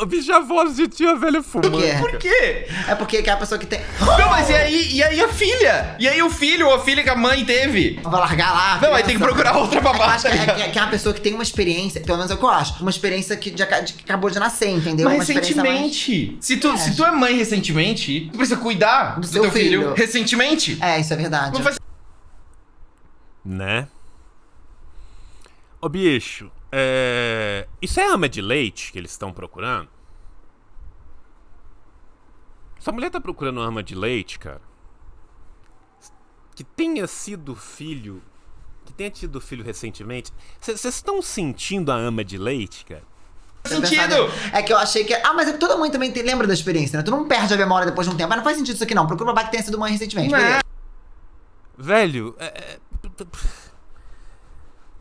O bicho é voz de tia velha fumando. Por quê? Por quê? É porque é aquela pessoa que tem. Não, mas e aí, e aí a filha? E aí o filho ou a filha que a mãe teve? Vai largar lá. Não, aí tem que procurar outra é, é babá. É, acho que, é, que é uma pessoa que tem uma experiência, pelo menos é o que eu acho, uma experiência que, de, que acabou de nascer, entendeu? Mas uma recentemente. Mais... Se, tu, é. se tu é mãe recentemente, tu precisa cuidar do, do teu filho. filho. recentemente. É, isso é verdade. Não faz... Né? Ô bicho, é... Isso é ama de leite que eles estão procurando? A mulher tá procurando ama de leite, cara. Que tenha sido filho. Que tenha tido filho recentemente. Vocês estão sentindo a ama de leite, cara? sentido. É que eu achei que. Ah, mas é que toda mãe também te... lembra da experiência, né? Tu não perde a memória depois de um tempo. Mas não faz sentido isso aqui, não. Procura uma bactéria do mãe recentemente. Velho, é... é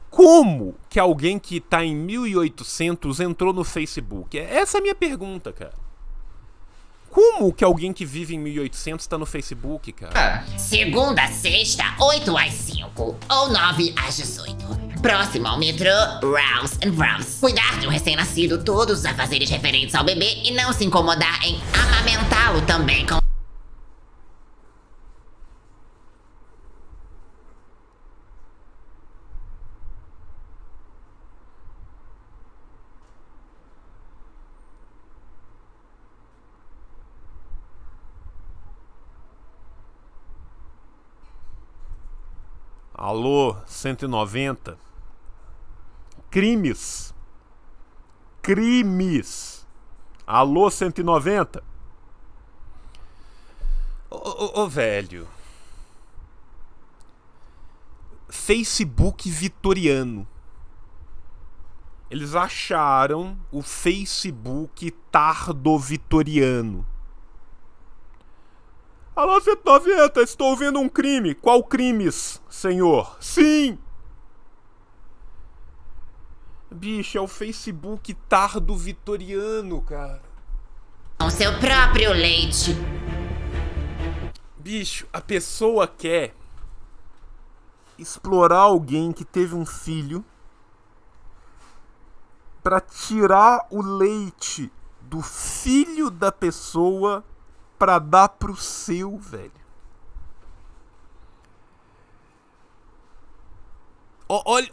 como que alguém que tá em 1800 entrou no Facebook? É, essa é a minha pergunta, cara. Como que alguém que vive em 1800 tá no Facebook, cara? Ah, segunda, sexta, 8 às 5 ou 9 às 18. Próximo ao metrô, Rouse and Rouse. Cuidar de um recém-nascido, todos os afazeres referentes ao bebê e não se incomodar em amamentá-lo também com Alô 190. Crimes. Crimes. Alô 190. Ô, ô, ô velho. Facebook vitoriano. Eles acharam o Facebook tardo-vitoriano. Alô, 190, estou vendo um crime. Qual crimes, senhor? Sim! Bicho, é o Facebook tardo vitoriano, cara. Com é seu próprio leite. Bicho, a pessoa quer explorar alguém que teve um filho para tirar o leite do filho da pessoa pra dar pro seu, velho. Olha.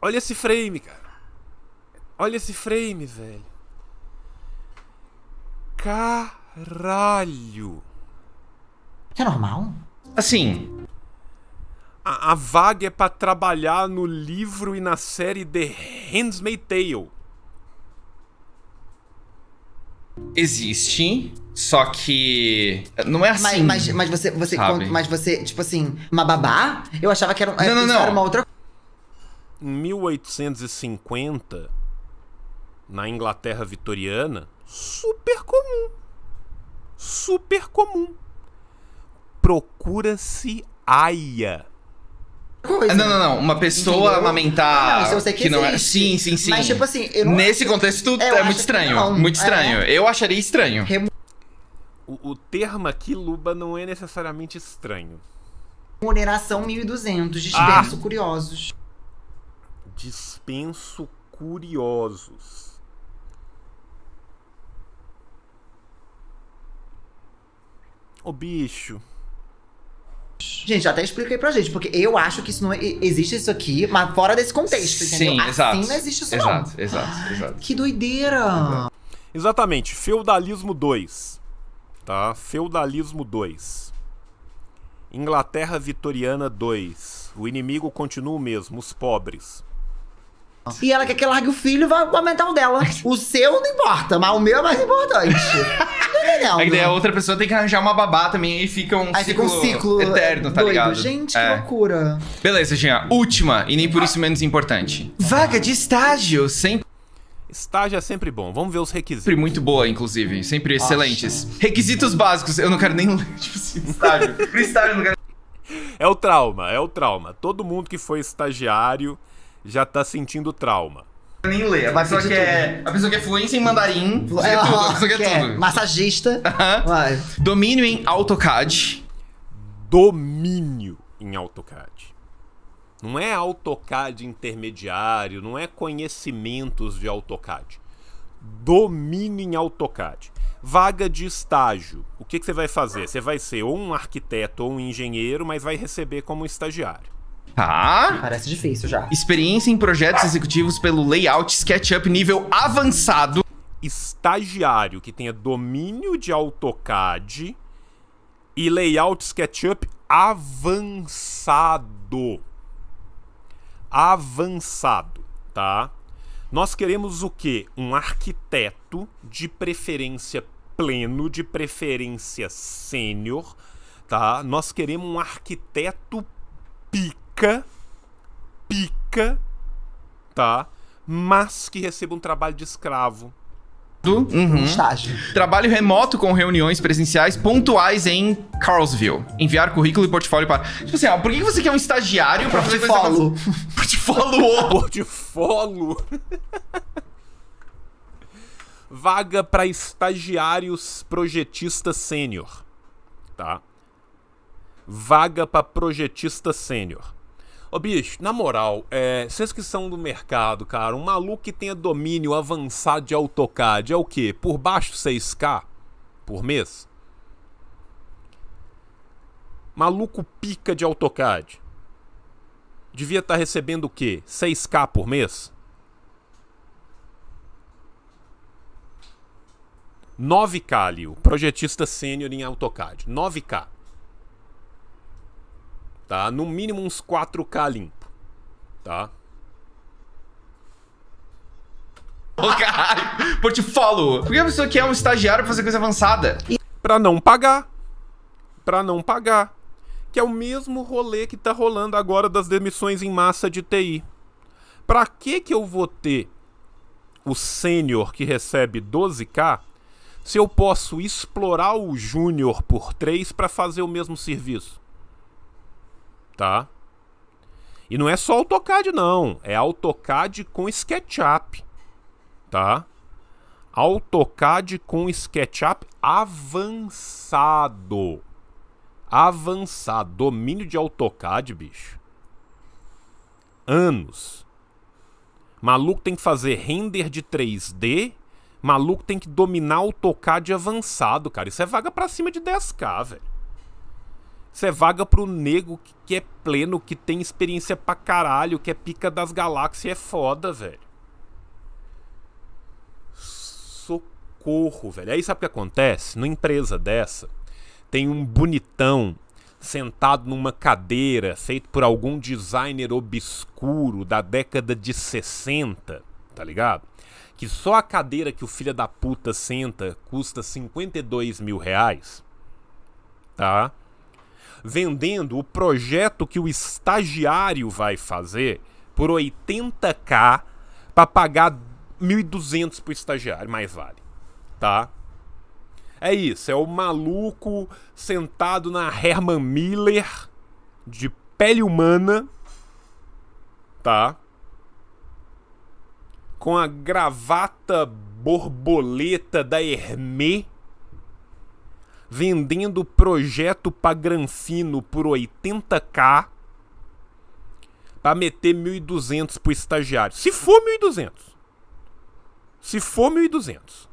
Olha esse frame, cara. Olha esse frame, velho. Caralho. É normal? Assim. A, a vaga é pra trabalhar no livro e na série The Handmaid's Tale. existe. Só que. Não é assim. Mas, mas, mas você. você sabe? mas você, tipo assim, uma babá? Eu achava que era, não, não, não. era uma outra. Em 1850, na Inglaterra vitoriana, super comum. Super comum. Procura-se aia coisa. Não, não, não. Uma pessoa entendeu? amamentar. Não, se você quiser. que, não é. Sim, sim, sim. Mas, tipo assim, eu não Nesse acho... contexto, eu é muito estranho. Muito é. estranho. É... Eu acharia estranho. O, o termo aqui, Luba, não é necessariamente estranho. Remuneração 1200. Ah! Dispenso ah. curiosos. Dispenso curiosos. Ô bicho, Gente, já até expliquei pra gente, porque eu acho que isso não é, existe isso aqui, mas fora desse contexto, Sim, assim exato. Assim não existe isso exato, não. Exato, exato, Que doideira! Exatamente, feudalismo 2. Tá? Feudalismo 2. Inglaterra vitoriana 2. O inimigo continua o mesmo, os pobres. E ela quer que largue o filho, vai aumentar o dela. O seu não importa, mas o meu é mais importante. Não, é Aí é daí a né? outra pessoa tem que arranjar uma babá também e fica um, Aí ciclo, fica um ciclo eterno, tá ligado? Gente, que é. loucura. Beleza, Jean. Última, e nem por isso menos importante. Vaga de estágio, sempre. Estágio é sempre bom. Vamos ver os requisitos. Sempre muito boa, inclusive. Sempre excelentes. Requisitos básicos. Eu não quero nem ler, tipo assim, estágio. estágio não quero... É o trauma, é o trauma. Todo mundo que foi estagiário já tá sentindo trauma. Nem lê. A pessoa, quer, a pessoa quer fluência em mandarim. Flu... é, tudo, a pessoa quer, tudo. Massagista. Vai. Domínio em AutoCAD. Domínio em AutoCAD. Não é AutoCAD intermediário, não é conhecimentos de AutoCAD. Domínio em AutoCAD. Vaga de estágio. O que, que você vai fazer? Você vai ser ou um arquiteto ou um engenheiro, mas vai receber como estagiário. Tá. Parece difícil já. Experiência em projetos executivos pelo layout SketchUp nível avançado. Estagiário que tenha domínio de AutoCAD e layout SketchUp avançado. Avançado, tá? Nós queremos o quê? Um arquiteto de preferência pleno, de preferência sênior, tá? Nós queremos um arquiteto pico pica, pica, tá? Mas que receba um trabalho de escravo. Do uhum. estágio. Trabalho remoto com reuniões presenciais pontuais em Carlsville. Enviar currículo e portfólio para. Tipo assim, ó, por que você quer um estagiário para fazer coisa. Portfólio! portfólio! Vaga para estagiários projetista sênior. Tá? Vaga para projetista sênior. Ô, bicho, na moral, é, vocês que são do mercado, cara, um maluco que tenha domínio avançado de AutoCAD é o quê? Por baixo 6K por mês? Maluco pica de AutoCAD. Devia estar tá recebendo o quê? 6K por mês? 9K, Lio. Projetista sênior em AutoCAD. 9K tá? No mínimo uns 4K limpo, tá? caralho! Portfólio! Por que a pessoa quer é um estagiário pra fazer coisa avançada? Pra não pagar. Pra não pagar. Que é o mesmo rolê que tá rolando agora das demissões em massa de TI. Pra que que eu vou ter o sênior que recebe 12k se eu posso explorar o júnior por 3 para fazer o mesmo serviço? tá? E não é só AutoCAD não, é AutoCAD com SketchUp, tá? AutoCAD com SketchUp avançado. Avançado, domínio de AutoCAD, bicho. Anos. Maluco tem que fazer render de 3D, maluco tem que dominar AutoCAD avançado, cara. Isso é vaga para cima de 10k, velho. Isso é vaga pro nego que é pleno, que tem experiência pra caralho, que é pica das galáxias, é foda, velho. Socorro, velho. Aí sabe o que acontece? Numa empresa dessa, tem um bonitão sentado numa cadeira feito por algum designer obscuro da década de 60, tá ligado? Que só a cadeira que o filho da puta senta custa 52 mil reais, tá? vendendo o projeto que o estagiário vai fazer por 80k para pagar 1.200 pro estagiário, mais vale, tá? É isso, é o maluco sentado na Herman Miller de pele humana, tá? Com a gravata borboleta da Hermé vendendo projeto pra Granfino por 80k pra meter 1.200 pro estagiário. Se for 1.200. Se for 1.200.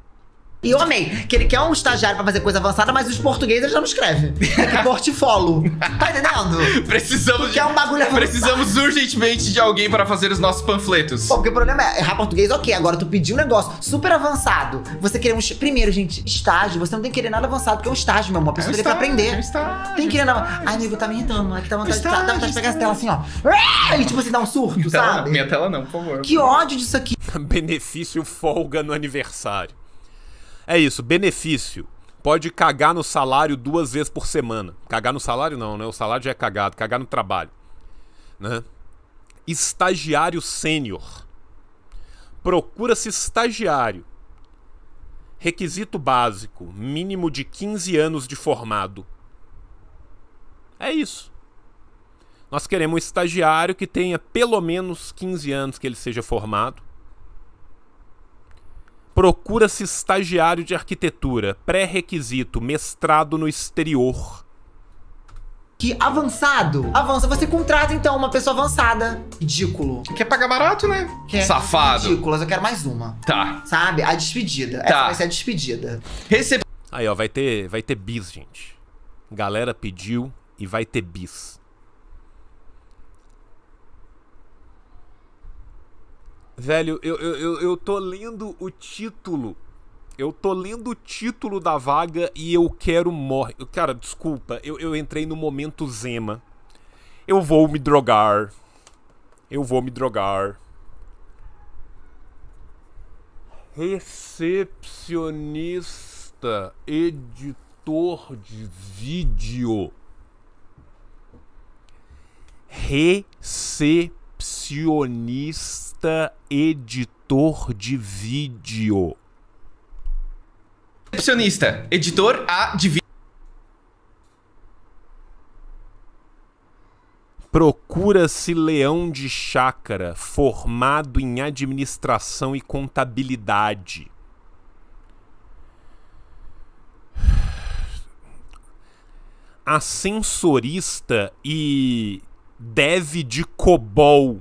E eu amei, que ele quer um estagiário pra fazer coisa avançada, mas os portugueses já não escrevem. É que portfólio. Tá entendendo? Precisamos de... é um bagulho avançado. Precisamos urgentemente de alguém para fazer os nossos panfletos. Pô, porque o problema é errar português, ok. Agora tu pediu um negócio super avançado. Você queria um... Primeiro, gente, estágio. Você não tem que querer nada avançado, porque é um estágio, meu amor. A pessoa é tem que aprender. É um estágio, tem que querer nada... Ai, amigo, tá me irritando. É que tá vontade, estágio, tá, dá vontade de pegar essa tela assim, ó. E tipo assim, dá um surto, então, sabe? Minha tela não, por favor. Que ódio disso aqui. Benefício folga no aniversário. É isso, benefício. Pode cagar no salário duas vezes por semana. Cagar no salário não, né? O salário já é cagado, cagar no trabalho. Né? Estagiário sênior. Procura-se estagiário. Requisito básico: mínimo de 15 anos de formado. É isso. Nós queremos um estagiário que tenha pelo menos 15 anos que ele seja formado Procura-se estagiário de arquitetura, pré-requisito, mestrado no exterior. Que avançado. Avança, você contrata então uma pessoa avançada. Ridículo. Quer pagar barato, né? Quer. Safado. Ridículo, eu quero mais uma. Tá. Sabe? A despedida. Tá. Essa vai ser a despedida. Aí, ó, vai ter, vai ter bis, gente. Galera pediu e vai ter bis. Velho, eu, eu, eu, eu tô lendo o título. Eu tô lendo o título da vaga e eu quero morrer. Cara, desculpa, eu, eu entrei no momento Zema. Eu vou me drogar. Eu vou me drogar. Recepcionista, editor de vídeo. Recepcionista editor de vídeo. Recepcionista. Editor A de vídeo. Procura-se leão de chácara formado em administração e contabilidade. Ascensorista e deve de COBOL.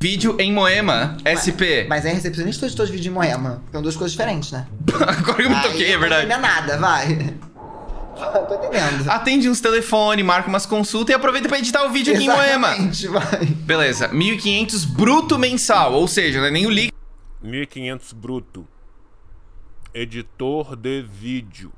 Vídeo em Moema, SP. Mas é recepcionista ou editor de vídeo em Moema? São duas coisas diferentes, né? Agora eu me toquei, é verdade. Não é nada, vai. Tô entendendo. Atende uns telefones, marca umas consultas e aproveita pra editar o vídeo aqui Exatamente, em Moema. vai. Beleza, 1.500 bruto mensal, ou seja, não é nem o link. 1.500 bruto. Editor de vídeo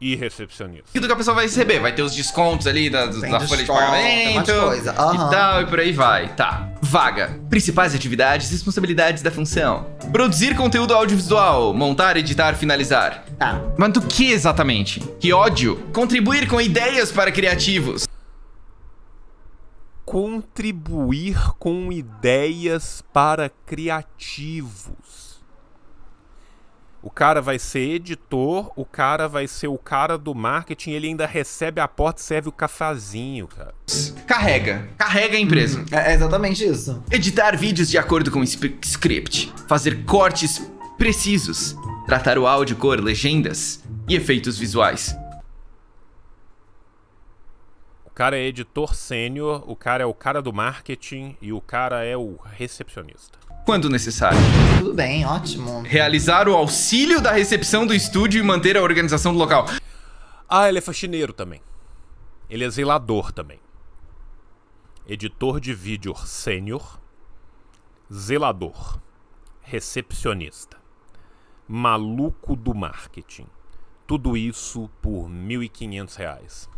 e recepcionista. E do que a pessoa vai receber? Vai ter os descontos ali da, da, folha de pagamento coisa. Uhum. e tal, e por aí vai. Tá. Vaga. Principais atividades e responsabilidades da função. Produzir conteúdo audiovisual, montar, editar, finalizar. Tá. Mas do que exatamente? Que ódio? Contribuir com ideias para criativos. Contribuir com ideias para criativos. O cara vai ser editor, o cara vai ser o cara do marketing, ele ainda recebe a porta e serve o cafazinho, cara. Carrega. Carrega a empresa. Hum, é exatamente isso. Editar vídeos de acordo com script. Fazer cortes precisos. Tratar o áudio, cor, legendas e efeitos visuais. O cara é editor sênior, o cara é o cara do marketing e o cara é o recepcionista quando necessário. Tudo bem, ótimo. Realizar o auxílio da recepção do estúdio e manter a organização do local. Ah, ele é faxineiro também. Ele é zelador também. Editor de vídeo sênior. Zelador. Recepcionista. Maluco do marketing. Tudo isso por R$ 1.500.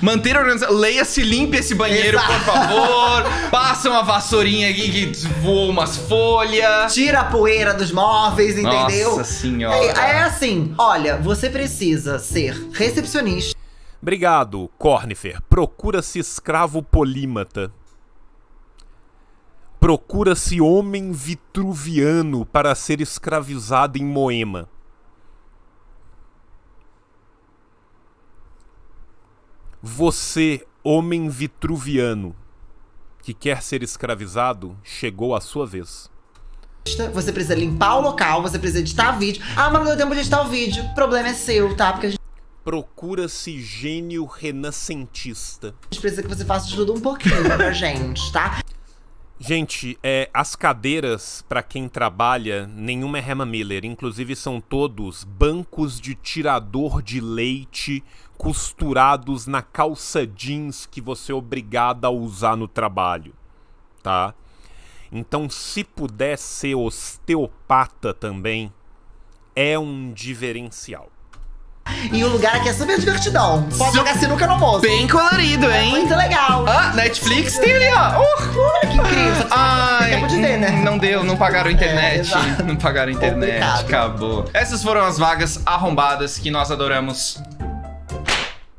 Manter organizado. Leia-se, limpe esse banheiro, Exato. por favor. Passa uma vassourinha aqui que voa umas folhas. Tira a poeira dos móveis, entendeu? Nossa senhora. É, é assim, olha, você precisa ser recepcionista. Obrigado, Cornifer. Procura-se escravo polímata. Procura-se homem vitruviano para ser escravizado em Moema. Você, homem vitruviano, que quer ser escravizado, chegou a sua vez. Você precisa limpar o local, você precisa editar vídeo. Ah, mas não deu tempo de editar o vídeo. O problema é seu, tá? Porque a gente... Procura-se gênio renascentista. A gente precisa que você faça de tudo um pouquinho pra gente, tá? Gente, é, as cadeiras para quem trabalha, nenhuma é Hema Miller. Inclusive, são todos bancos de tirador de leite costurados na calça jeans que você é obrigada a usar no trabalho, tá? Então, se puder ser osteopata também, é um diferencial. E o lugar aqui é super divertidão. Pode jogar sinuca no almoço. Bem colorido, é hein? É muito legal. Ah, Netflix tem ali, ó. Uh, uh, que incrível. Ai, tempo de ter, né? Não deu, não pagaram internet. É, não pagaram internet, Complicado. acabou. Essas foram as vagas arrombadas que nós adoramos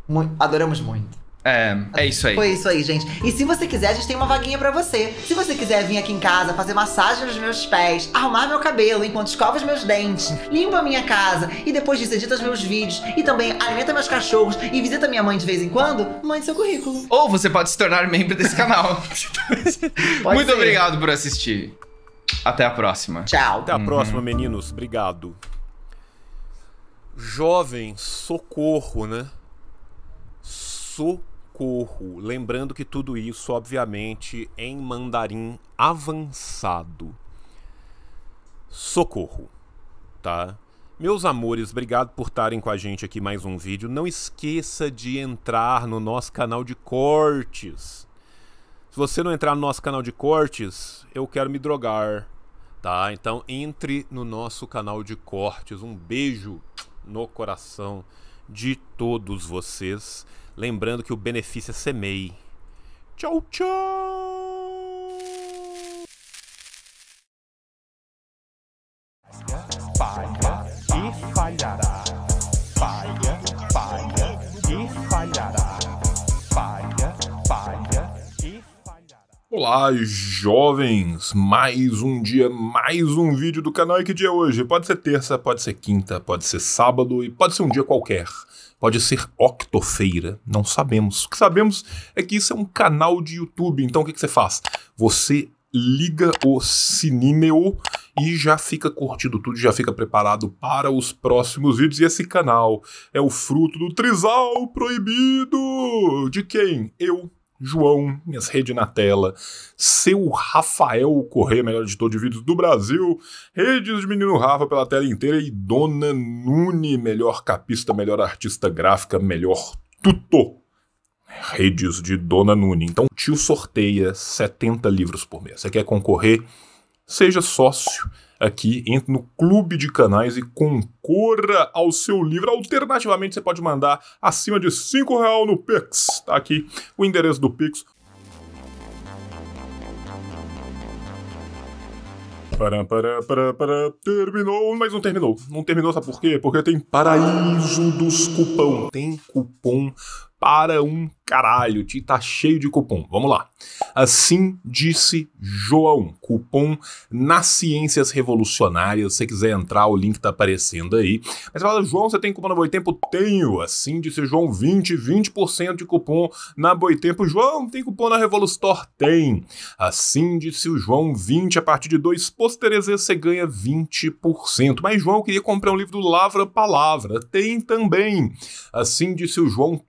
muito, adoramos muito. É, é isso aí. Foi isso aí, gente. E se você quiser, a gente tem uma vaguinha para você. Se você quiser vir aqui em casa fazer massagem nos meus pés, arrumar meu cabelo enquanto escova os meus dentes, limpa a minha casa e depois disso edita os meus vídeos e também alimenta meus cachorros e visita minha mãe de vez em quando, mande seu currículo. Ou você pode se tornar membro desse canal. Muito ser. obrigado por assistir. Até a próxima. Tchau. Até a uhum. próxima, meninos. Obrigado. Jovem, socorro, né? socorro. Lembrando que tudo isso, obviamente, em mandarim avançado. Socorro, tá? Meus amores, obrigado por estarem com a gente aqui mais um vídeo. Não esqueça de entrar no nosso canal de cortes. Se você não entrar no nosso canal de cortes, eu quero me drogar, tá? Então entre no nosso canal de cortes. Um beijo no coração de todos vocês. Lembrando que o benefício é semei. Tchau, tchau! Falha e falhará. Falha, falha e falhará. Falha, falha e falhará. Olá, jovens! Mais um dia, mais um vídeo do canal. E que dia é hoje? Pode ser terça, pode ser quinta, pode ser sábado e pode ser um dia qualquer. Pode ser octofeira, não sabemos. O que sabemos é que isso é um canal de YouTube. Então o que, que você faz? Você liga o sininho e já fica curtido tudo, já fica preparado para os próximos vídeos. E esse canal é o fruto do trisal proibido de quem? Eu, João, minhas redes na tela, seu Rafael Correia, melhor editor de vídeos do Brasil, redes de Menino Rafa pela tela inteira e Dona Nune, melhor capista, melhor artista gráfica, melhor tutor redes de Dona Nune. Então, tio sorteia 70 livros por mês. Você quer concorrer? Seja sócio aqui, entre no clube de canais e concorra ao seu livro. Alternativamente, você pode mandar acima de cinco real no Pix. Tá aqui o endereço do Pix. Pará, pará, pará, pará. Terminou, mas não terminou. Não terminou, sabe por quê? Porque tem paraíso dos cupom. Tem cupom para um caralho, te tá cheio de cupom. Vamos lá. Assim disse João, cupom nas ciências revolucionárias. Se você quiser entrar, o link tá aparecendo aí. Mas fala, João, você tem cupom na Boitempo? Tenho. Assim disse João, 20, 20% de cupom na Boitempo. João, tem cupom na Revolustor? Tem. Assim disse o João, 20 a partir de dois posterizes você ganha 20%. Mas João queria comprar um livro do Lavra Palavra. Tem também. Assim disse o João,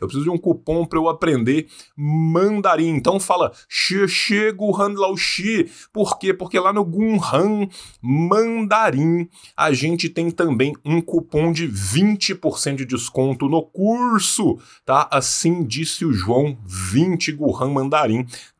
Eu preciso de um cupom para eu aprender mandarim. Então fala Chego Hanlao Laoshi. Por quê? Porque lá no Gunhan Mandarim a gente tem também um cupom de 20% de desconto no curso, tá? Assim disse o João 20 Gurhan Mandarim